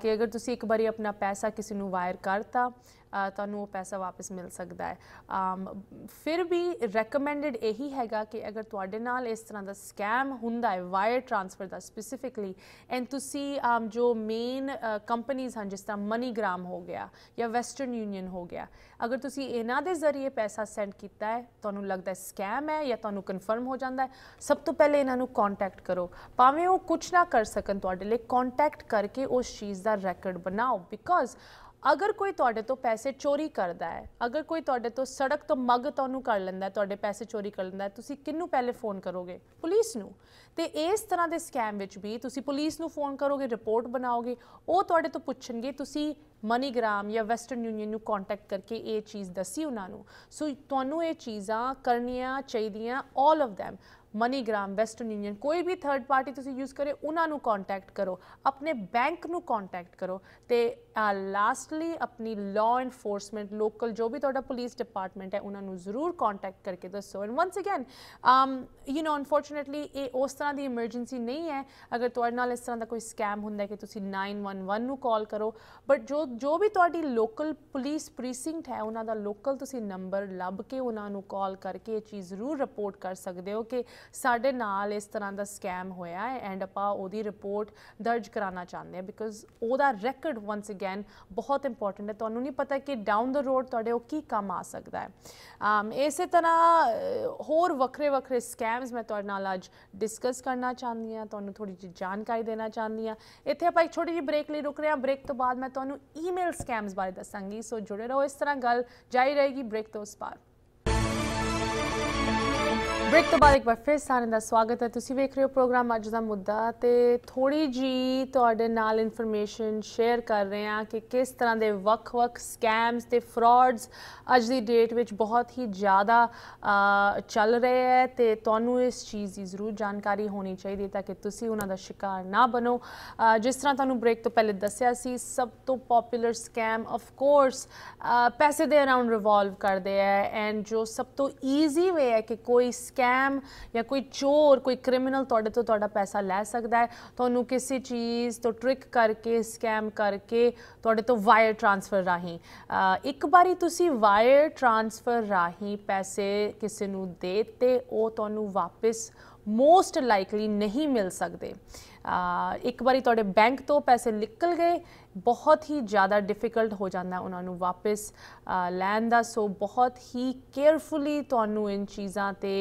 S1: ਕਿ ਅਗਰ ਤੁਸੀਂ ਇੱਕ ਵਾਰੀ ਆਪਣਾ ਪੈਸਾ ਕਿਸੇ ਨੂੰ ਵਾਇਰ ਕਰਤਾ ਤੁਹਾਨੂੰ ਉਹ ਪੈਸਾ ਵਾਪਸ ਮਿਲ ਸਕਦਾ ਹੈ ਫਿਰ ਵੀ ਰეკਮੈਂਡਡ ਇਹੀ ਹੈਗਾ ਕਿ ਅਗਰ ਤੁਹਾਡੇ ਨਾਲ ਇਸ ਤਰ੍ਹਾਂ ਦਾ ਸਕੈਮ ਹੁੰਦਾ ਹੈ ਵਾਇਰ ਟ੍ਰਾਂਸਫਰ ਦਾ ਸਪੈਸੀਫਿਕਲੀ ਐਂਡ ਤੁਸੀਂ ਜੋ ਮੇਨ ਕੰਪਨੀਆਂ ਹਨ ਜਿਸ ਤਰ੍ਹਾਂ ਮਨੀਗ੍ਰਾਮ ਹੋ ਗਿਆ ਜਾਂ ਵੈਸਟਰਨ ਯੂਨੀਅਨ ਹੋ ਗਿਆ ਅਗਰ ਤੁਸੀਂ ਇਹਨਾਂ ਦੇ ਜ਼ਰੀਏ ਪੈਸਾ ਸੈਂਡ ਕੀਤਾ ਹੈ ਤੁਹਾਨੂੰ ਲੱਗਦਾ ਹੈ ਸਕੈਮ ਹੈ ਜਾਂ ਤੁਹਾਨੂੰ ਕਨਫਰਮ ਹੋ ਜਾਂਦਾ ਹੈ ਸਭ ਤੋਂ ਪਹਿਲੇ ਇਹਨਾਂ ਨੂੰ ਕੰਟੈਕਟ ਕਰੋ ਭਾਵੇਂ ਉਹ ਕੁਝ ਨਾ ਕਰ ਸਕਣ ਤੁਹਾਡੇ ਲਈ ਕੰਟੈਕਟ ਕਰਕੇ ਉਸ ਚੀਜ਼ ਦਾ ਰੈਕੋਰਡ ਬਣਾਓ ਬਿਕਾਜ਼ ਅਗਰ ਕੋਈ ਤੁਹਾਡੇ ਤੋਂ ਪੈਸੇ ਚੋਰੀ ਕਰਦਾ ਹੈ ਅਗਰ ਕੋਈ ਤੁਹਾਡੇ ਤੋਂ ਸੜਕ ਤੋਂ ਮਗ ਤੁਹਾਨੂੰ ਕਰ ਲੈਂਦਾ ਹੈ ਤੁਹਾਡੇ ਪੈਸੇ ਚੋਰੀ ਕਰ ਲੈਂਦਾ ਹੈ ਤੁਸੀਂ ਕਿੰਨੂੰ ਪਹਿਲੇ ਫੋਨ ਕਰੋਗੇ ਪੁਲਿਸ ਨੂੰ ਤੇ ਇਸ ਤਰ੍ਹਾਂ ਦੇ ਸਕੈਮ ਵਿੱਚ ਵੀ ਤੁਸੀਂ ਪੁਲਿਸ ਨੂੰ ਫੋਨ ਕਰੋਗੇ ਰਿਪੋਰਟ ਬਣਾਓਗੇ ਉਹ ਤੁਹਾਡੇ ਤੋਂ ਪੁੱਛਣਗੇ ਤੁਸੀਂ ਮਨੀਗ੍ਰਾਮ ਜਾਂ ਵੈਸਟਰਨ ਯੂਨੀਅਨ ਨੂੰ ਕੰਟੈਕਟ ਕਰਕੇ ਇਹ ਚੀਜ਼ ਦੱਸੀ ਉਹਨਾਂ ਨੂੰ ਸੋ ਤੁਹਾਨੂੰ ਇਹ ਚੀਜ਼ਾਂ ਕਰਨੀਆਂ ਚਾਹੀਦੀਆਂ all of them MoneyGram Western Union ਕੋਈ ਵੀ ਥਰਡ ਪਾਰਟੀ ਤੁਸੀਂ ਯੂਜ਼ ਕਰੇ ਉਹਨਾਂ ਨੂੰ ਕੰਟੈਕਟ ਕਰੋ ਆਪਣੇ ਬੈਂਕ ਨੂੰ ਕੰਟੈਕਟ ਕਰੋ ਤੇ ਲਾਸਟਲੀ ਆਪਣੀ ਲਾਅ ਐਨਫੋਰਸਮੈਂਟ ਲੋਕਲ ਜੋ ਵੀ ਤੁਹਾਡਾ ਪੁਲਿਸ ਡਿਪਾਰਟਮੈਂਟ ਹੈ ਉਹਨਾਂ ਨੂੰ ਜ਼ਰੂਰ ਕੰਟੈਕਟ ਕਰਕੇ ਦੱਸੋ and once again um you know unfortunately ਇਹ ਉਸ ਤਰ੍ਹਾਂ ਦੀ ਐਮਰਜੈਂਸੀ ਨਹੀਂ ਹੈ ਅਗਰ ਤੁਹਾਡੇ ਨਾਲ ਇਸ ਤਰ੍ਹਾਂ ਦਾ ਕੋਈ ਸਕੈਮ ਹੁੰਦਾ ਹੈ ਕਿ ਤੁਸੀਂ 911 ਨੂੰ ਕਾਲ ਕਰੋ ਬਟ ਜੋ ਜੋ ਵੀ ਤੁਹਾਡੀ ਲੋਕਲ ਪੁਲਿਸ ਪ੍ਰੀਸਿੰਕਟ ਹੈ ਉਹਨਾਂ ਦਾ ਲੋਕਲ ਤੁਸੀਂ ਨੰਬਰ ਲੱਭ ਕੇ ਉਹਨਾਂ ਨੂੰ ਕਾਲ ਕਰਕੇ ਇਹ ਚੀਜ਼ ਜ਼ਰੂਰ ਰਿਪੋਰਟ ਕਰ ਸਕਦੇ ਹੋ ਕਿ ਸਾਡੇ ਨਾਲ ਇਸ ਤਰ੍ਹਾਂ ਦਾ ਸਕੈਮ ਹੋਇਆ ਹੈ ਐਂਡ ਆਪਾਂ ਉਹਦੀ ਰਿਪੋਰਟ ਦਰਜ ਕਰਾਉਣਾ ਚਾਹੁੰਦੇ ਹਾਂ ਬਿਕੋਜ਼ ਉਹਦਾ ਰੈਕੋਰਡ ਵਾਂਸ ਅਗੇਨ ਬਹੁਤ ਇੰਪੋਰਟੈਂਟ ਹੈ ਤੁਹਾਨੂੰ ਨਹੀਂ ਪਤਾ ਕਿ ਡਾਊਨ ਦਾ ਰੋਡ ਤੁਹਾਡੇ ਉਹ ਕੀ ਕੰਮ ਆ ਸਕਦਾ ਹੈ ਇਸੇ ਤਰ੍ਹਾਂ ਹੋਰ ਵੱਖਰੇ ਵੱਖਰੇ ਸਕੈਮਸ ਮੈਂ ਤੁਹਾਡੇ ਨਾਲ ਅੱਜ ਡਿਸਕਸ ਕਰਨਾ ਚਾਹੁੰਦੀ ਹਾਂ ਤੁਹਾਨੂੰ ਥੋੜੀ ਜਿਹੀ ਜਾਣਕਾਰੀ ਦੇਣਾ ਚਾਹੁੰਦੀ ਹਾਂ ਇੱਥੇ ਆਪਾਂ ਇੱਕ ਛੋਟੀ ਜਿਹੀ ਬ੍ਰੇਕ ਲਈ ਰੁਕ ਰਹੇ ਹਾਂ ਬ੍ਰੇਕ ਤੋਂ ਬਾਅਦ ਮੈਂ ਤੁਹਾਨੂੰ ਈਮੇਲ ਸਕੈਮਸ ਬਾਰੇ ਦੱਸਾਂਗੀ ਸੋ ਜੁੜੇ ਰਹੋ ਇਸ ਤਰ੍ਹਾਂ ਗੱਲ ਜਾਰੀ ਰਹੇਗੀ ਬ੍ਰੇਕ ਤੋਂ ਉਸ ਪਾਰ ਬ੍ਰੇਕ ਤੋਂ ਬਾਅਦ ਇੱਕ ਵਾਰ ਫਿਰ ਸਾਰਿਆਂ ਦਾ ਸਵਾਗਤ ਹੈ ਤੁਸੀਂ ਵੇਖ ਰਹੇ ਹੋ ਪ੍ਰੋਗਰਾਮ ਅੱਜ ਦਾ ਮੁੱਦਾ ਤੇ ਥੋੜੀ ਜੀ ਤੁਹਾਡੇ ਨਾਲ ਇਨਫੋਰਮੇਸ਼ਨ ਸ਼ੇਅਰ ਕਰ ਰਹੇ ਹਾਂ ਕਿ ਕਿਸ ਤਰ੍ਹਾਂ ਦੇ ਵੱਖ-ਵੱਖ ਸਕੈਮਸ ਤੇ ਫਰਾਡਸ ਅੱਜ ਦੀ ਡੇਟ ਵਿੱਚ ਬਹੁਤ ਹੀ ਜ਼ਿਆਦਾ ਚੱਲ ਰਹੇ ਹੈ ਤੇ ਤੁਹਾਨੂੰ ਇਸ ਚੀਜ਼ ਦੀ ਜ਼ਰੂਰ ਜਾਣਕਾਰੀ ਹੋਣੀ ਚਾਹੀਦੀ ਤਾਂ ਕਿ ਤੁਸੀਂ ਉਹਨਾਂ ਦਾ ਸ਼ਿਕਾਰ ਨਾ ਬਣੋ ਜਿਸ ਤਰ੍ਹਾਂ ਤੁਹਾਨੂੰ ਬ੍ਰੇਕ ਤੋਂ ਪਹਿਲੇ ਦੱਸਿਆ ਸੀ ਸਭ ਤੋਂ ਪਪੂਲਰ ਸਕੈਮ ਆਫ ਕੋਰਸ ਪੈਸੇ ਦੇ ਅਰਾਊਂਡ ਰਿਵੋਲਵ ਕਰਦੇ ਹੈ ਐਂਡ ਜੋ ਸਭ ਤੋਂ ਈਜ਼ੀ ਵੇ ਹੈ ਕਿ ਕੋਈ ਸਕੈਮ ਜਾਂ ਕੋਈ ਚੋਰ ਕੋਈ ਕ੍ਰਿਮੀਨਲ ਤੁਹਾਡੇ ਤੋਂ ਤੁਹਾਡਾ ਪੈਸਾ ਲੈ ਸਕਦਾ ਹੈ ਤੁਹਾਨੂੰ ਕਿਸੇ ਚੀਜ਼ ਤੋਂ ਟ੍ਰਿਕ ਕਰਕੇ ਸਕੈਮ ਕਰਕੇ ਤੁਹਾਡੇ ਤੋਂ ਵਾਇਰ ਟ੍ਰਾਂਸਫਰ ਰਾਹੀਂ ਇੱਕ ਵਾਰੀ ਤੁਸੀਂ ਵਾਇਰ ਟ੍ਰਾਂਸਫਰ ਰਾਹੀਂ ਪੈਸੇ ਕਿਸੇ ਨੂੰ ਦੇ ਤੇ ਉਹ ਤੁਹਾਨੂੰ ਵਾਪਸ ਮੋਸਟ ਲਾਈਕਲੀ ਨਹੀਂ ਮਿਲ ਸਕਦੇ ਇੱਕ ਵਾਰੀ ਤੁਹਾਡੇ ਬੈਂਕ ਤੋਂ ਪੈਸੇ ਨਿਕਲ ਗਏ ਬਹੁਤ ਹੀ ਜ਼ਿਆਦਾ ਡਿਫਿਕਲਟ ਹੋ ਜਾਂਦਾ ਉਹਨਾਂ ਨੂੰ ਵਾਪਸ ਲੈਣ ਦਾ ਸੋ ਬਹੁਤ ਹੀ ਕੇਅਰਫੁਲੀ ਤੁਹਾਨੂੰ ਇਨ ਚੀਜ਼ਾਂ ਤੇ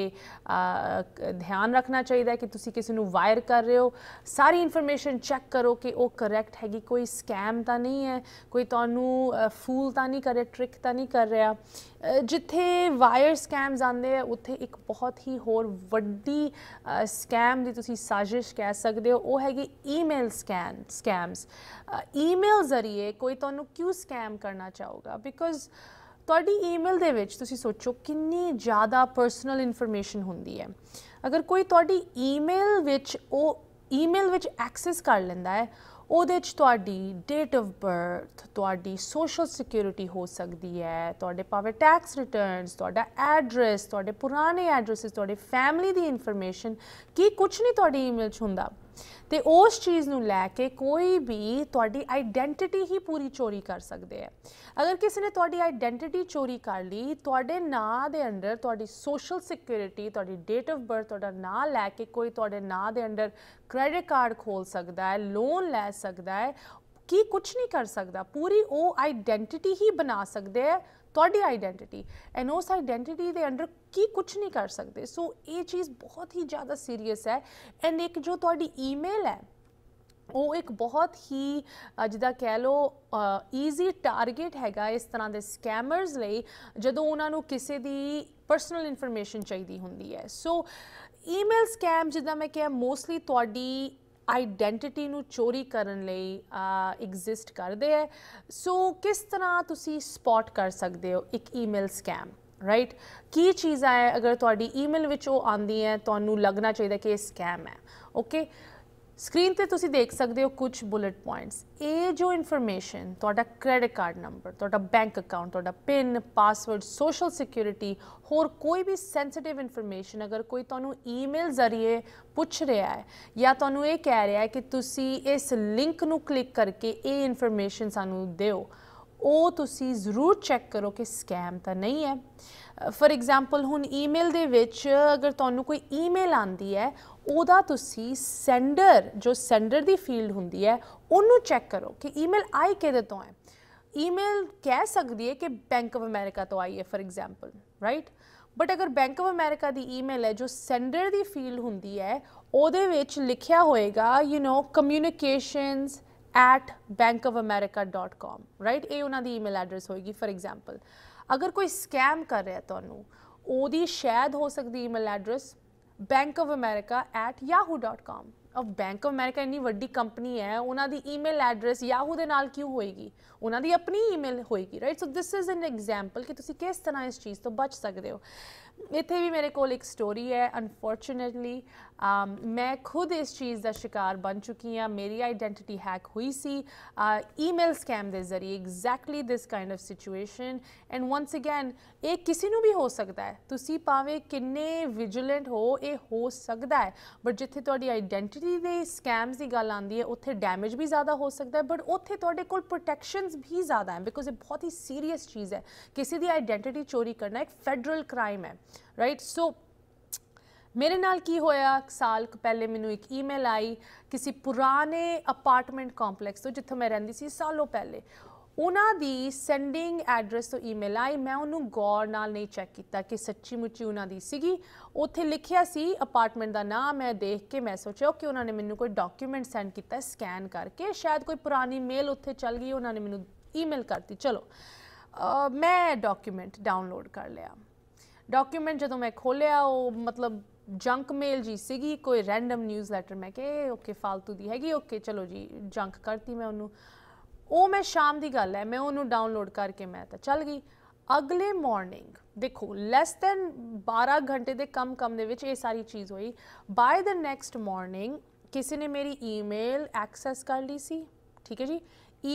S1: ਧਿਆਨ ਰੱਖਣਾ ਚਾਹੀਦਾ ਹੈ ਕਿ ਤੁਸੀਂ ਕਿਸੇ ਨੂੰ ਵਾਇਰ ਕਰ ਰਹੇ ਹੋ ਸਾਰੀ ਇਨਫੋਰਮੇਸ਼ਨ ਚੈੱਕ ਕਰੋ ਕਿ ਉਹ ਕਰੈਕਟ ਹੈਗੀ ਕੋਈ ਸਕੈਮ ਤਾਂ ਨਹੀਂ ਹੈ ਕੋਈ ਤੁਹਾਨੂੰ ਫੂਲ ਤਾਂ ਨਹੀਂ ਕਰੇ ਟ੍ਰਿਕ ਤਾਂ ਨਹੀਂ ਕਰ ਰਿਹਾ ਜਿੱਥੇ ਵਾਇਰ ਸਕੈਮਸ ਆਉਂਦੇ ਆ ਉੱਥੇ ਇੱਕ ਬਹੁਤ ਹੀ ਹੋਰ ਵੱਡੀ ਸਕੈਮ ਦੀ ਤੁਸੀਂ ਸਾਜ਼ਿਸ਼ ਕਹਿ ਸਕਦੇ ਹੋ ਉਹ ਹੈਗੀ ਈਮੇਲ ਸਕੈਮ ਸਕੈਮਸ ਈਮੇਲ ਜ਼ਰੀਏ ਕੋਈ ਤੁਹਾਨੂੰ ਕਿਉਂ ਸਕੈਮ ਕਰਨਾ ਚਾਹੂਗਾ ਬਿਕੋਜ਼ ਤੁਹਾਡੀ ਈਮੇਲ ਦੇ ਵਿੱਚ ਤੁਸੀਂ ਸੋਚੋ ਕਿੰਨੀ ਜ਼ਿਆਦਾ ਪਰਸਨਲ ਇਨਫੋਰਮੇਸ਼ਨ ਹੁੰਦੀ ਹੈ ਅਗਰ ਕੋਈ ਤੁਹਾਡੀ ਈਮੇਲ ਵਿੱਚ ਉਹ ਈਮੇਲ ਵਿੱਚ ਐਕਸੈਸ ਕਰ ਲੈਂਦਾ ਹੈ ਉਹਦੇ 'ਚ ਤੁਹਾਡੀ ਡੇਟ ਆਫ ਬਰਥ ਤੁਹਾਡੀ ਸੋਸ਼ਲ ਸਿਕਿਉਰਿਟੀ ਹੋ ਸਕਦੀ ਹੈ ਤੁਹਾਡੇ ਪਾਵੇ ਟੈਕਸ ਰਿਟਰਨਸ ਤੁਹਾਡਾ ਐਡਰੈਸ ਤੁਹਾਡੇ ਪੁਰਾਣੇ ਐਡਰੈਸਸ ਤੁਹਾਡੇ ਫੈਮਿਲੀ ਦੀ ਇਨਫੋਰਮੇਸ਼ਨ ਕੀ ਕੁਝ ਨਹੀਂ ਤੁਹਾਡੀ ਈਮੇਲ 'ਚ ਹੁੰਦਾ ਤੇ ਉਸ ਚੀਜ਼ ਨੂੰ ਲੈ ਕੇ ਕੋਈ ਵੀ ਤੁਹਾਡੀ ਆਈਡੈਂਟੀਟੀ ਹੀ ਪੂਰੀ ਚੋਰੀ ਕਰ ਸਕਦੇ ਹੈ ਅਗਰ ਕਿਸੇ ਨੇ ਤੁਹਾਡੀ ਆਈਡੈਂਟੀਟੀ ਚੋਰੀ ਕਰ ਲਈ ਤੁਹਾਡੇ ਨਾਂ ਦੇ ਅੰਡਰ ਤੁਹਾਡੀ ਸੋਸ਼ਲ ਸਿਕਿਉਰਿਟੀ ਤੁਹਾਡੀ ਡੇਟ ਆਫ ਬਰਥ ਤੁਹਾਡਾ ਨਾਂ ਲੈ ਕੇ ਕੋਈ ਤੁਹਾਡੇ ਨਾਂ ਦੇ ਅੰਡਰ ਕ੍ਰੈਡਿਟ ਕਾਰਡ ਖੋਲ ਸਕਦਾ ਹੈ ਲੋਨ ਲੈ ਸਕਦਾ ਹੈ ਕੀ ਕੁਝ ਨਹੀਂ ਕਰ ਸਕਦਾ ਪੂਰੀ ਉਹ ਆਈਡੈਂਟੀਟੀ ਹੀ ਬਣਾ ਸਕਦੇ ਹੈ ਤੁਹਾਡੀ ਆਈਡੈਂਟੀਟੀ ਐਂਡ ਉਸ ਆਈਡੈਂਟੀਟੀ ਦੇ ਅੰਡਰ ਕੀ ਕੁਝ ਨਹੀਂ ਕਰ ਸਕਦੇ ਸੋ ਇਹ ਚੀਜ਼ ਬਹੁਤ ਹੀ ਜ਼ਿਆਦਾ ਸੀਰੀਅਸ ਹੈ ਐਂਡ ਇੱਕ ਜੋ ਤੁਹਾਡੀ ਈਮੇਲ ਹੈ ਉਹ ਇੱਕ ਬਹੁਤ ਹੀ ਜਿਹਦਾ ਕਹਿ ਲੋ ਈਜ਼ੀ ਟਾਰਗੇਟ ਹੈਗਾ ਇਸ ਤਰ੍ਹਾਂ ਦੇ ਸਕੈਮਰਸ ਲਈ ਜਦੋਂ ਉਹਨਾਂ ਨੂੰ ਕਿਸੇ ਦੀ ਪਰਸਨਲ ਇਨਫੋਰਮੇਸ਼ਨ ਚਾਹੀਦੀ ਹੁੰਦੀ ਹੈ ਸੋ ਈਮੇਲ ਸਕੈਮ ਜਿੱਦਾਂ ਮੈਂ ਕਿਹਾ ਮੋਸਟਲੀ ਤੁਹਾਡੀ ਆਈਡੈਂਟੀਟੀ ਨੂੰ ਚੋਰੀ ਕਰਨ ਲਈ ਐਗਜ਼ਿਸਟ ਕਰਦੇ ਹੈ ਸੋ ਕਿਸ ਤਰ੍ਹਾਂ ਤੁਸੀਂ ਸਪੌਟ ਕਰ ਸਕਦੇ ਹੋ ਇੱਕ ਈਮੇਲ ਸਕੈਮ ਰਾਈਟ ਕੀ ਚੀਜ਼ਾਂ ਹੈ ਅਗਰ ਤੁਹਾਡੀ ਈਮੇਲ ਵਿੱਚ ਉਹ ਆਉਂਦੀ ਹੈ ਤੁਹਾਨੂੰ ਲੱਗਣਾ ਚਾਹੀਦਾ ਕਿ ਇਹ ਸਕੈਮ ਹੈ ਓਕੇ ਸਕਰੀਨ ਤੇ ਤੁਸੀਂ ਦੇਖ ਸਕਦੇ ਹੋ ਕੁਝ ਬੁਲੇਟ ਪੁਆਇੰਟਸ ਇਹ ਜੋ ਇਨਫੋਰਮੇਸ਼ਨ ਤੁਹਾਡਾ ਕ੍ਰੈਡਿਟ ਕਾਰਡ ਨੰਬਰ ਤੁਹਾਡਾ ਬੈਂਕ ਅਕਾਊਂਟ ਤੁਹਾਡਾ ਪਿਨ ਪਾਸਵਰਡ ਸੋਸ਼ਲ ਸਿਕਿਉਰਿਟੀ ਹੋਰ ਕੋਈ ਵੀ ਸੈਂਸਿਟਿਵ ਇਨਫੋਰਮੇਸ਼ਨ ਅਗਰ ਕੋਈ ਤੁਹਾਨੂੰ ਈਮੇਲ ਜ਼ਰੀਏ ਪੁੱਛ ਰਿਹਾ ਹੈ ਜਾਂ ਤੁਹਾਨੂੰ ਇਹ ਕਹਿ ਰਿਹਾ ਹੈ ਕਿ ਤੁਸੀਂ ਇਸ ਲਿੰਕ ਨੂੰ ਕਲਿੱਕ ਕਰਕੇ ਇਹ ਇਨਫੋਰਮੇਸ਼ਨ ਸਾਨੂੰ ਦਿਓ ਉਹ ਤੁਸੀਂ ਜ਼ਰੂਰ ਚੈੱਕ ਕਰੋ ਕਿ ਸਕੈਮ ਤਾਂ ਨਹੀਂ ਹੈ ਫਾਰ ਐਗਜ਼ਾਮਪਲ ਹੁਣ ਈਮੇਲ ਦੇ ਵਿੱਚ ਅਗਰ ਤੁਹਾਨੂੰ ਕੋਈ ਈਮੇਲ ਆਂਦੀ ਹੈ ਉਹਦਾ ਤੁਸੀਂ ਸੈਂਡਰ ਜੋ ਸੈਂਡਰ ਦੀ ਫੀਲਡ ਹੁੰਦੀ ਹੈ ਉਹਨੂੰ ਚੈੱਕ ਕਰੋ ਕਿ ਈਮੇਲ ਆਈ ਕਿਹਦੇ ਤੋਂ ਹੈ ਈਮੇਲ ਕਹਿ ਸਕਦੀ ਹੈ ਕਿ ਬੈਂਕ ਆਫ ਅਮਰੀਕਾ ਤੋਂ ਆਈ ਹੈ ਫਾਰ ਐਗਜ਼ਾਮਪਲ ਰਾਈਟ ਬਟ ਅਗਰ ਬੈਂਕ ਆਫ ਅਮਰੀਕਾ ਦੀ ਈਮੇਲ ਹੈ ਜੋ ਸੈਂਡਰ ਦੀ ਫੀਲਡ ਹੁੰਦੀ ਹੈ ਉਹਦੇ ਵਿੱਚ ਲਿਖਿਆ ਹੋਏਗਾ you know communications @bankofamerica.com right ਇਹ ਉਹਨਾਂ ਦੀ ਈਮੇਲ ਐਡਰੈਸ ਹੋਏਗੀ ਫॉर ਐਗਜ਼ਾਮਪਲ ਅਗਰ ਕੋਈ ਸਕੈਮ ਕਰ ਰਿਹਾ ਤੁਹਾਨੂੰ ਉਹਦੀ ਸ਼ਾਇਦ ਹੋ ਸਕਦੀ email address bankofamerica@yahoo.com of Bank of America ਇੰਨੀ ਵੱਡੀ ਕੰਪਨੀ ਹੈ ਉਹਨਾਂ ਦੀ ਈਮੇਲ ਐਡਰੈਸ Yahoo ਦੇ ਨਾਲ ਕਿਉਂ ਹੋਏਗੀ ਉਹਨਾਂ ਦੀ ਆਪਣੀ ਈਮੇਲ ਹੋਏਗੀ right so this is an example ਕਿ ਤੁਸੀਂ ਕਿਸ ਤਰ੍ਹਾਂ ਇਸ ਚੀਜ਼ ਤੋਂ ਬਚ ਸਕਦੇ ਹੋ ਇੱਥੇ ਵੀ ਮੇਰੇ ਕੋਲ ਇੱਕ ਸਟੋਰੀ ਹੈ ਅਨਫੋਰਚੂਨੇਟਲੀ ਮੈਂ ਖੁਦ ਇਸ ਚੀਜ਼ ਦਾ ਸ਼ਿਕਾਰ ਬਣ ਚੁੱਕੀ ਹਾਂ ਮੇਰੀ ਆਈਡੈਂਟੀਟੀ ਹੈਕ ਹੋਈ ਸੀ ਈਮੇਲ ਸਕੈਮ ਦੇ ਜ਼ਰੀਏ exactly this kind of situation and once again ਇਹ ਕਿਸੇ ਨੂੰ ਵੀ ਹੋ ਸਕਦਾ ਹੈ ਤੁਸੀਂ ਪਾਵੇਂ ਕਿੰਨੇ ਵਿਜੀਲੈਂਟ ਹੋ ਇਹ ਹੋ ਸਕਦਾ ਹੈ ਬਟ ਜਿੱਥੇ ਤੁਹਾਡੀ ਆਈਡੈਂਟੀਟੀ ਦੇ ਸਕੈਮਸ ਦੀ ਗੱਲ ਆਉਂਦੀ ਹੈ ਉੱਥੇ ਡੈਮੇਜ ਵੀ ਜ਼ਿਆਦਾ ਹੋ ਸਕਦਾ ਹੈ ਬਟ ਉੱਥੇ ਤੁਹਾਡੇ ਕੋਲ ਪ੍ਰੋਟੈਕਸ਼ਨਸ ਵੀ ਜ਼ਿਆਦਾ ਹੈ ਬਿਕੋਜ਼ ਇਹ ਬਹੁਤ ਹੀ ਸੀਰੀਅਸ ਚੀਜ਼ ਹੈ ਕਿਸੇ ਦੀ ਆਈਡੈਂਟੀਟੀ ਚੋਰੀ ਕਰਨਾ ਇੱਕ ਫੈਡਰਲ ਕ੍ਰਾਈਮ ਹੈ ਰਾਈਟ ਸੋ ਮੇਰੇ ਨਾਲ ਕੀ ਹੋਇਆ ਸਾਲ ਕੁ ਪਹਿਲੇ ਮੈਨੂੰ ਇੱਕ ਈਮੇਲ ਆਈ ਕਿਸੇ ਪੁਰਾਣੇ ਅਪਾਰਟਮੈਂਟ ਕੰਪਲੈਕਸ ਤੋਂ ਜਿੱਥੇ ਮੈਂ ਰਹਿੰਦੀ ਸੀ ਸਾਲੋਂ ਪਹਿਲੇ ਉਹਨਾਂ ਦੀ ਸੈਂਡਿੰਗ ਐਡਰੈਸ ਤੋਂ ਈਮੇਲ ਆਈ ਮੈਂ ਉਹਨੂੰ ਗੌਰ ਨਾਲ ਨਹੀਂ ਚੈੱਕ ਕੀਤਾ ਕਿ ਸੱਚੀ ਮੁੱਚੀ ਉਹਨਾਂ ਦੀ ਸੀਗੀ ਉੱਥੇ ਲਿਖਿਆ ਸੀ ਅਪਾਰਟਮੈਂਟ ਦਾ ਨਾਮ ਮੈਂ ਦੇਖ ਕੇ ਮੈਂ ਸੋਚਿਆ ਕਿ ਉਹਨਾਂ ਨੇ ਮੈਨੂੰ ਕੋਈ ਡਾਕੂਮੈਂਟ ਸੈਂਡ ਕੀਤਾ ਸਕੈਨ ਕਰਕੇ ਸ਼ਾਇਦ ਕੋਈ ਪੁਰਾਣੀ ਮੇਲ ਉੱਥੇ ਚੱਲ ਗਈ ਉਹਨਾਂ ਨੇ ਮੈਨੂੰ ਈਮੇਲ ਕਰਤੀ ਚਲੋ ਮੈਂ ਡਾਕੂਮੈਂਟ ਡਾਊਨਲੋਡ ਕਰ ਲਿਆ ਡਾਕੂਮੈਂਟ ਜਦੋਂ ਮੈਂ ਖੋਲਿਆ ਉਹ ਮਤਲਬ ਜੰਕ ਮੇਲ ਜੀ ਸੀਗੀ ਕੋਈ ਰੈਂਡਮ ਨਿਊਜ਼ਲੈਟਰ ਮੈਂ ਕਿ ਓਕੇ ਫਾਲਤੂ ਦੀ ਹੈਗੀ ਓਕੇ ਚਲੋ ਜੀ ਜੰਕ ਕਰਤੀ ਮੈਂ ਉਹਨੂੰ ਉਹ ਮੈਂ ਸ਼ਾਮ ਦੀ ਗੱਲ ਹੈ ਮੈਂ ਉਹਨੂੰ ਡਾਊਨਲੋਡ ਕਰਕੇ ਮੈਂ ਤਾਂ ਚੱਲ ਗਈ ਅਗਲੇ ਮਾਰਨਿੰਗ ਦੇਖੋ ਲੈਸ ਥੈਨ 12 ਘੰਟੇ ਦੇ ਕਮ ਕਮ ਦੇ ਵਿੱਚ ਇਹ ਸਾਰੀ ਚੀਜ਼ ਹੋਈ ਬਾਈ ਦ ਨੈਕਸਟ ਮਾਰਨਿੰਗ ਕਿਸੇ ਨੇ ਮੇਰੀ ਈਮੇਲ ਐਕਸੈਸ ਕਰ ਲਈ ਸੀ ਠੀਕ ਹੈ ਜੀ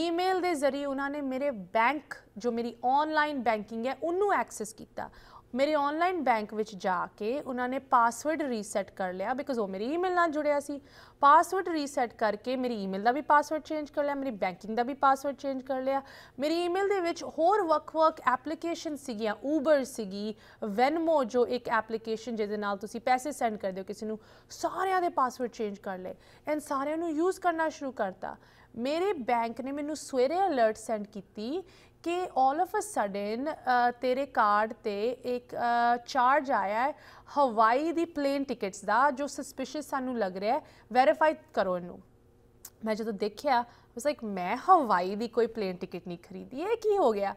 S1: ਈਮੇਲ ਦੇ ਜ਼ਰੀਏ ਉਹਨਾਂ ਨੇ ਮੇਰੇ ਬੈਂਕ ਜੋ ਮੇਰੀ ਆਨਲਾਈਨ ਬੈਂਕਿੰਗ ਹੈ ਉਹਨੂੰ ਐਕਸੈਸ ਕੀਤਾ ਮੇਰੇ ਆਨਲਾਈਨ ਬੈਂਕ ਵਿੱਚ ਜਾ ਕੇ ਉਹਨਾਂ ਨੇ ਪਾਸਵਰਡ ਰੀਸੈਟ ਕਰ ਲਿਆ ਬਿਕੋਜ਼ ਉਹ ਮੇਰੀ ਈਮੇਲ ਨਾਲ ਜੁੜਿਆ ਸੀ ਪਾਸਵਰਡ ਰੀਸੈਟ ਕਰਕੇ ਮੇਰੀ ਈਮੇਲ ਦਾ ਵੀ ਪਾਸਵਰਡ ਚੇਂਜ ਕਰ ਲਿਆ ਮੇਰੀ ਬੈਂਕਿੰਗ ਦਾ ਵੀ ਪਾਸਵਰਡ ਚੇਂਜ ਕਰ ਲਿਆ ਮੇਰੀ ਈਮੇਲ ਦੇ ਵਿੱਚ ਹੋਰ ਵਕ-ਵਕ ਐਪਲੀਕੇਸ਼ਨ ਸੀਗੀਆਂ ਊਬਰ ਸੀਗੀ ਵੈਨਮੋ ਜੋ ਇੱਕ ਐਪਲੀਕੇਸ਼ਨ ਜਿਹਦੇ ਨਾਲ ਤੁਸੀਂ ਪੈਸੇ ਸੈਂਡ ਕਰਦੇ ਹੋ ਕਿਸੇ ਨੂੰ ਸਾਰਿਆਂ ਦੇ ਪਾਸਵਰਡ ਚੇਂਜ ਕਰ ਲਏ ਐਂਡ ਸਾਰਿਆਂ ਨੂੰ ਯੂਜ਼ ਕਰਨਾ ਸ਼ੁਰੂ ਕਰਤਾ ਮੇਰੇ ਬੈਂਕ ਨੇ ਮੈਨੂੰ ਸਵੇਰੇ ਅਲਰਟ ਸੈਂਡ ਕੀਤੀ ਕਿ 올 ਆਫ ਅ ਸਡਨ ਤੇਰੇ ਕਾਰਡ ਤੇ ਇੱਕ ਚਾਰਜ ਆਇਆ ਹੈ ਹਵਾਈ ਦੀ ਪਲੇਨ ਟਿਕਟਸ ਦਾ ਜੋ ਸਸਪੀਸ਼ੀਅਸ ਸਾਨੂੰ ਲੱਗ ਰਿਹਾ ਹੈ ਵੈਰੀਫਾਈ ਕਰੋ ਇਹਨੂੰ ਮੈਂ ਜਦੋਂ ਦੇਖਿਆ ਵਾਸ ਲਾਈਕ ਮੈਂ ਹਵਾਈ ਦੀ ਕੋਈ ਪਲੇਨ ਟਿਕਟ ਨਹੀਂ ਖਰੀਦੀ ਇਹ ਕੀ ਹੋ ਗਿਆ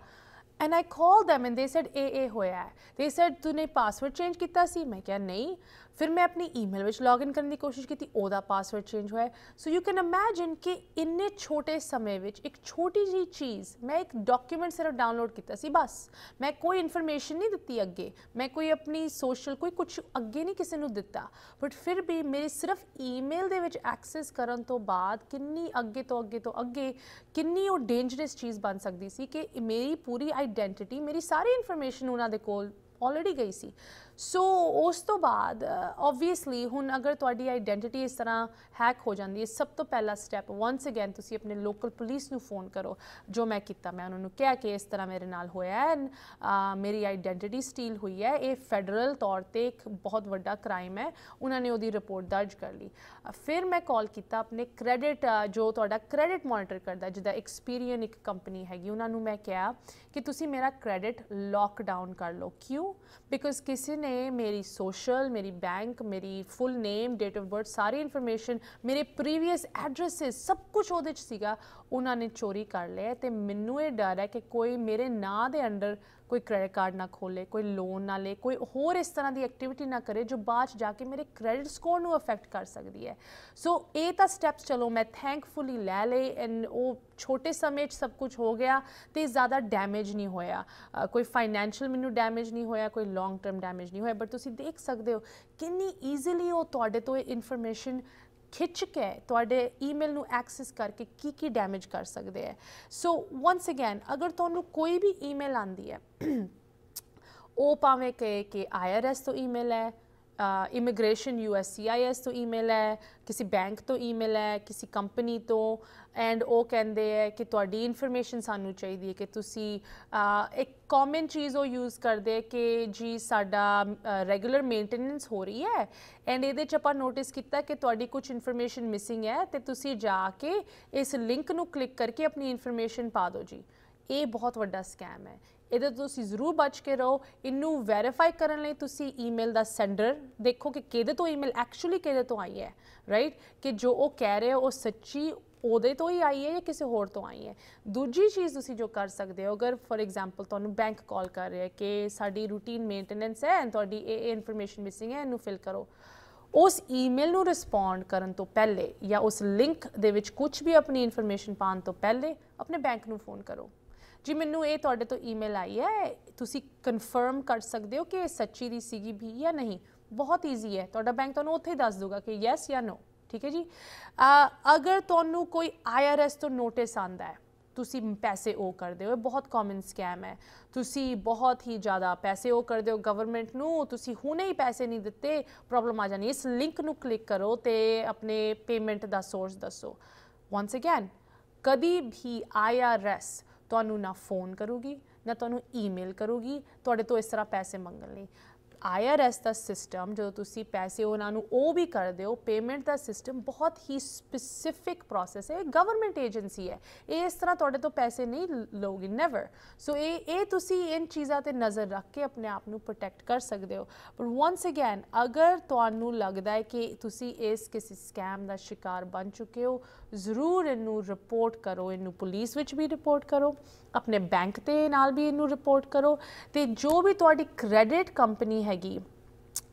S1: and I call them and they said ਇਹ ਇਹ ਹੋਇਆ ਹੈ ਦੇ ਸੈਡ ਨੇ ਪਾਸਵਰਡ ਚੇਂਜ ਕੀਤਾ ਸੀ ਮੈਂ ਕਿਹਾ ਨਹੀਂ ਫਿਰ ਮੈਂ ਆਪਣੀ ਈਮੇਲ ਵਿੱਚ ਲੌਗਇਨ ਕਰਨ ਦੀ ਕੋਸ਼ਿਸ਼ ਕੀਤੀ ਉਹਦਾ ਪਾਸਵਰਡ ਚੇਂਜ ਹੋਇਆ ਸੋ ਯੂ ਕੈਨ ਇਮੇਜਿਨ ਕਿ ਇੰਨੇ ਛੋਟੇ ਸਮੇਂ ਵਿੱਚ ਇੱਕ ਛੋਟੀ ਜੀ ਚੀਜ਼ ਮੈਂ ਇੱਕ ਡਾਕੂਮੈਂਟ ਸਿਰਫ ਡਾਊਨਲੋਡ ਕੀਤਾ ਸੀ ਬਸ ਮੈਂ ਕੋਈ ਇਨਫੋਰਮੇਸ਼ਨ ਨਹੀਂ ਦਿੱਤੀ ਅੱਗੇ ਮੈਂ ਕੋਈ ਆਪਣੀ ਸੋਸ਼ਲ ਕੋਈ ਕੁਝ ਅੱਗੇ ਨਹੀਂ ਕਿਸੇ ਨੂੰ ਦਿੱਤਾ ਬਟ ਫਿਰ ਵੀ ਮੇਰੇ ਸਿਰਫ ਈਮੇਲ ਦੇ ਵਿੱਚ ਐਕਸੈਸ ਕਰਨ ਤੋਂ ਬਾਅਦ ਕਿੰਨੀ ਅੱਗੇ ਤੋਂ ਅੱਗੇ ਤੋਂ ਅੱਗੇ ਕਿੰਨੀ ਉਹ ਡੇਂਜਰਸ ਚੀਜ਼ ਬਣ ਸਕਦੀ ਸੀ ਕਿ ਮੇਰੀ ਪੂਰੀ ਆਈਡੈਂਟੀਟੀ ਮੇਰੀ ਸਾਰੀ ਇਨਫੋਰਮੇਸ਼ਨ ਉਹਨਾਂ ਦੇ ਕੋਲ ਆਲਰੇਡੀ ਗਈ ਸੀ ਸੋ ਉਸ ਤੋਂ ਬਾਅਦ ਆਬਵੀਅਸਲੀ ਹੁਣ ਅਗਰ ਤੁਹਾਡੀ ਆਈਡੈਂਟੀਟੀ ਇਸ ਤਰ੍ਹਾਂ ਹੈਕ ਹੋ ਜਾਂਦੀ ਹੈ ਸਭ ਤੋਂ ਪਹਿਲਾ ਸਟੈਪ ਵਾਂਸ ਅਗੇਨ ਤੁਸੀਂ ਆਪਣੇ ਲੋਕਲ ਪੁਲਿਸ ਨੂੰ ਫੋਨ ਕਰੋ ਜੋ ਮੈਂ ਕੀਤਾ ਮੈਂ ਉਹਨਾਂ ਨੂੰ ਕਿਹਾ ਕਿ ਇਸ ਤਰ੍ਹਾਂ ਮੇਰੇ ਨਾਲ ਹੋਇਆ ਹੈ ਮੇਰੀ ਆਈਡੈਂਟੀਟੀ ਸਟੀਲ ਹੋਈ ਹੈ ਇਹ ਫੈਡਰਲ ਤੌਰ ਤੇ ਇੱਕ ਬਹੁਤ ਵੱਡਾ ਕ੍ਰਾਈਮ ਹੈ ਉਹਨਾਂ ਨੇ ਉਹਦੀ ਰਿਪੋਰਟ ਦਰਜ ਕਰ ਲਈ ਫਿਰ ਮੈਂ ਕਾਲ ਕੀਤਾ ਆਪਣੇ ਕ੍ਰੈਡਿਟ ਜੋ ਤੁਹਾਡਾ ਕ੍ਰੈਡਿਟ ਮਾਨੀਟਰ ਕਰਦਾ ਜਿਹਦਾ ਐਕਸਪੀਰੀਅਨ ਇੱਕ ਕੰਪਨੀ ਹੈਗੀ ਉਹਨਾਂ ਨੂੰ ਮੈਂ ਕਿਹਾ ਕਿ ਤੁਸੀਂ ਮੇਰਾ ਕ੍ਰੈਡਿਟ ਲੌਕਡਾਊਨ ਕਰ ਲਓ ਕਿਉਂ ਬਿਕੋਜ਼ ਕਿਸੇ ਨੇ ਮੇਰੀ ਸੋਸ਼ਲ ਮੇਰੀ ਬੈਂਕ ਮੇਰੀ full name date of birth ਸਾਰੀ ਇਨਫੋਰਮੇਸ਼ਨ ਮੇਰੇ ਪ੍ਰੀਵੀਅਸ ਐਡਰੈਸਸ ਸਭ ਕੁਝ ਉਹਦੇ ਚ ਸੀਗਾ ਉਹਨਾਂ ਨੇ ਚੋਰੀ ਕਰ ਲਿਆ ਤੇ ਮੈਨੂੰ ਇਹ ਡਰ ਹੈ ਕਿ ਕੋਈ ਮੇਰੇ ਨਾਂ ਦੇ ਅੰਡਰ ਕੋਈ ਕ੍ਰੈਡਿਟ ਕਾਰਡ ਨਾ ਖੋਲੇ ਕੋਈ ਲੋਨ ਨਾ ਲੇ ਕੋਈ ਹੋਰ ਇਸ ਤਰ੍ਹਾਂ ਦੀ ਐਕਟੀਵਿਟੀ ਨਾ ਕਰੇ ਜੋ ਬਾਅਦ ਜਾ ਕੇ ਮੇਰੇ ਕ੍ਰੈਡਿਟ ਸਕੋਰ ਨੂੰ ਅਫੈਕਟ ਕਰ ਸਕਦੀ ਹੈ ਸੋ ਇਹ ਤਾਂ ਸਟੈਪਸ ਚਲੋ ਮੈਂ ਥੈਂਕਫੁਲੀ ਲੈ ਲਏ ਐਂਡ ਉਹ ਛੋਟੇ ਸਮੇਂ 'ਚ ਸਭ ਕੁਝ ਹੋ ਗਿਆ ਤੇ ਜ਼ਿਆਦਾ ਡੈਮੇਜ ਨਹੀਂ ਹੋਇਆ ਕੋਈ ਫਾਈਨੈਂਸ਼ੀਅਲ ਮੈਨੂੰ ਡੈਮੇਜ ਨਹੀਂ ਹੋਇਆ ਕੋਈ ਲੌਂਗ ਟਰਮ ਡੈਮੇਜ ਨਹੀਂ ਹੋਇਆ ਬਟ ਤੁਸੀਂ ਦੇਖ ਸਕਦੇ ਹੋ ਕਿੰਨੀ ਈਜ਼ੀਲੀ ਉਹ ਤੁਹਾਡੇ ਤੋਂ ਇਹ ਇਨਫੋਰਮੇਸ਼ਨ ਖਿੱਚ ਕੇ ਤੁਹਾਡੇ ਈਮੇਲ ਨੂੰ ਐਕਸੈਸ ਕਰਕੇ ਕੀ ਕੀ ਡੈਮੇਜ ਕਰ ਸਕਦੇ ਹੈ ਸੋ ਵਾਂਸ ਅਗੇਨ ਅਗਰ ਤੁਹਾਨੂੰ ਕੋਈ ਵੀ ਈਮੇਲ ਆਂਦੀ ਹੈ ਉਹ ਭਾਵੇਂ ਕਿ ਕਿ ਆਈਆਰਐਸ ਤੋਂ ਈਮੇਲ ਹੈ immigration U S C I S ਤੋਂ ਈਮੇਲ ਹੈ ਕਿਸੇ ਬੈਂਕ ਤੋਂ ਈਮੇਲ ਹੈ ਕਿਸੇ ਕੰਪਨੀ ਤੋਂ ਐਂਡ ਉਹ ਕਹਿੰਦੇ ਹੈ ਕਿ ਤੁਹਾਡੀ ਇਨਫੋਰਮੇਸ਼ਨ ਸਾਨੂੰ ਚਾਹੀਦੀ ਹੈ ਕਿ ਤੁਸੀਂ uh, ਇੱਕ ਕਾਮਨ ਚੀਜ਼ ਉਹ ਯੂਜ਼ ਕਰਦੇ ਕਿ ਜੀ ਸਾਡਾ ਰੈਗੂਲਰ uh, ਮੇਨਟੇਨੈਂਸ ਹੋ ਰਹੀ ਹੈ ਐਂਡ ਇਹਦੇ ਚ ਆਪਾਂ ਨੋਟਿਸ ਕੀਤਾ ਕਿ ਤੁਹਾਡੀ ਕੁਝ ਇਨਫੋਰਮੇਸ਼ਨ ਮਿਸਿੰਗ ਹੈ ਤੇ ਤੁਸੀਂ ਜਾ ਕੇ ਇਸ ਲਿੰਕ ਨੂੰ ਕਲਿੱਕ ਕਰਕੇ ਆਪਣੀ ਇਨਫੋਰਮੇਸ਼ਨ ਪਾ ਦਿਓ ਜੀ ਇਹ ਬਹੁਤ ਵੱਡਾ ਸਕੈਮ ਹੈ ਇਹਦੇ ਤੋਂ ਤੁਸੀਂ ਜ਼ਰੂਰ ਬਚ ਕੇ ਰਹੋ ਇਹਨੂੰ ਵੈਰੀਫਾਈ ਕਰਨ ਲਈ ਤੁਸੀਂ ਈਮੇਲ ਦਾ ਸੈਂਡਰ ਦੇਖੋ ਕਿ ਕਿਹਦੇ ਤੋਂ ਈਮੇਲ ਐਕਚੁਅਲੀ ਕਿਹਦੇ ਤੋਂ ਆਈ ਹੈ ਰਾਈਟ ਕਿ ਜੋ ਉਹ ਕਹਿ ਰਿਹਾ ਉਹ ਸੱਚੀ ਉਹਦੇ ਤੋਂ ਹੀ ਆਈ ਹੈ ਜਾਂ ਕਿਸੇ ਹੋਰ ਤੋਂ ਆਈ ਹੈ ਦੂਜੀ ਚੀਜ਼ ਤੁਸੀਂ ਜੋ ਕਰ ਸਕਦੇ ਹੋ ਅਗਰ ਫੋਰ ਐਗਜ਼ਾਮਪਲ ਤੁਹਾਨੂੰ ਬੈਂਕ ਕਾਲ ਕਰ ਰਿਹਾ ਕਿ ਸਾਡੀ ਰੂਟੀਨ ਮੇਨਟੇਨੈਂਸ ਹੈ ਐਂਡ ਤੁਹਾਡੀ ਇਹ ਇਹ ਇਨਫੋਰਮੇਸ਼ਨ ਮਿਸਿੰਗ ਹੈ ਇਹਨੂੰ ਫਿਲ ਕਰੋ ਉਸ ਈਮੇਲ ਨੂੰ ਰਿਸਪੌਂਡ ਕਰਨ ਤੋਂ ਪਹਿਲੇ ਜਾਂ ਉਸ ਲਿੰਕ ਦੇ ਵਿੱਚ ਕੁਝ ਵੀ ਆਪਣੀ ਇਨਫੋਰਮੇਸ਼ਨ ਪਾਉਣ ਤੋਂ ਪਹਿਲੇ ਆਪਣੇ ਬੈਂਕ ਨੂੰ ਫੋਨ ਕਰੋ ਜੀ ਮੈਨੂੰ ਇਹ ਤੁਹਾਡੇ ਤੋਂ ਈਮੇਲ ਆਈ ਹੈ ਤੁਸੀਂ ਕਨਫਰਮ ਕਰ ਸਕਦੇ ਹੋ ਕਿ ਇਹ ਸੱਚੀ ਦੀ ਸੀਗੀ ਵੀ ਜਾਂ ਨਹੀਂ ਬਹੁਤ ਈਜ਼ੀ ਹੈ ਤੁਹਾਡਾ ਬੈਂਕ ਤੁਹਾਨੂੰ ਉੱਥੇ ਹੀ ਦੱਸ ਦੂਗਾ ਕਿ ਯੈਸ ਜਾਂ ਨੋ ਠੀਕ ਹੈ ਜੀ ਅਗਰ ਤੁਹਾਨੂੰ ਕੋਈ ਆਈਆਰਐਸ ਤੋਂ ਨੋਟਿਸ ਆਂਦਾ ਹੈ ਤੁਸੀਂ ਪੈਸੇ ਉਹ ਕਰਦੇ ਹੋ ਇਹ ਬਹੁਤ ਕਾਮਨ ਸਕੈਮ ਹੈ ਤੁਸੀਂ ਬਹੁਤ ਹੀ ਜ਼ਿਆਦਾ ਪੈਸੇ ਉਹ ਕਰਦੇ ਹੋ ਗਵਰਨਮੈਂਟ ਨੂੰ ਤੁਸੀਂ ਹੁਣੇ ਹੀ ਪੈਸੇ ਨਹੀਂ ਦਿੱਤੇ ਪ੍ਰੋਬਲਮ ਆ ਜਾਣੀ ਇਸ ਲਿੰਕ ਨੂੰ ਕਲਿੱਕ ਕਰੋ ਤੇ ਆਪਣੇ ਪੇਮੈਂਟ ਦਾ ਸੋਰਸ ਦੱਸੋ ਵਾਂਸ ਅਗੇਨ ਕਦੀ ਵੀ ਆਈਆਰਐਸ ਤੁਹਾਨੂੰ ਨਾ ਫੋਨ ਕਰੂਗੀ ਨਾ ਤੁਹਾਨੂੰ ਈਮੇਲ ਕਰੂਗੀ ਤੁਹਾਡੇ ਤੋਂ ਇਸ ਤਰ੍ਹਾਂ ਪੈਸੇ ਮੰਗਣ ਲਈ IRS ਦਾ ਸਿਸਟਮ ਜਦੋਂ ਤੁਸੀਂ ਪੈਸੇ ਉਹਨਾਂ ਨੂੰ ਉਹ ਵੀ ਕਰਦੇ ਹੋ ਪੇਮੈਂਟ ਦਾ ਸਿਸਟਮ ਬਹੁਤ ਹੀ ਸਪੈਸਿਫਿਕ ਪ੍ਰੋਸੈਸ ਹੈ ਗਵਰਨਮੈਂਟ ਏਜੰਸੀ ਹੈ ਇਹ ਇਸ ਤਰ੍ਹਾਂ ਤੁਹਾਡੇ ਤੋਂ ਪੈਸੇ ਨਹੀਂ ਲਓਗੇ ਨੈਵਰ ਸੋ ਇਹ ਇਹ ਤੁਸੀਂ ਇਨ ਚੀਜ਼ਾਂ ਤੇ ਨਜ਼ਰ ਰੱਖ ਕੇ ਆਪਣੇ ਆਪ ਨੂੰ ਪ੍ਰੋਟੈਕਟ ਕਰ ਸਕਦੇ ਹੋ ਪਰ ਵਾਂਸ ਅਗੇਨ ਅਗਰ ਤੁਹਾਨੂੰ ਲੱਗਦਾ ਹੈ ਕਿ ਤੁਸੀਂ ਇਸ ਕਿਸੇ ਸਕੈਮ ਦਾ ਸ਼ਿਕਾਰ ਬਣ ਚੁੱਕੇ ਹੋ ਜ਼ਰੂਰ ਇਹਨੂੰ ਰਿਪੋਰਟ ਕਰੋ ਇਹਨੂੰ ਪੁਲਿਸ ਵਿੱਚ ਵੀ ਰਿਪੋਰਟ ਕਰੋ ਆਪਣੇ ਬੈਂਕ ਤੇ ਨਾਲ ਵੀ ਇਹਨੂੰ ਰਿਪੋਰਟ ਕਰੋ ਤੇ ਜੋ ਵੀ ਤੁਹਾਡੀ ਕ੍ਰੈਡਿਟ ਕੰਪਨੀ Hegi.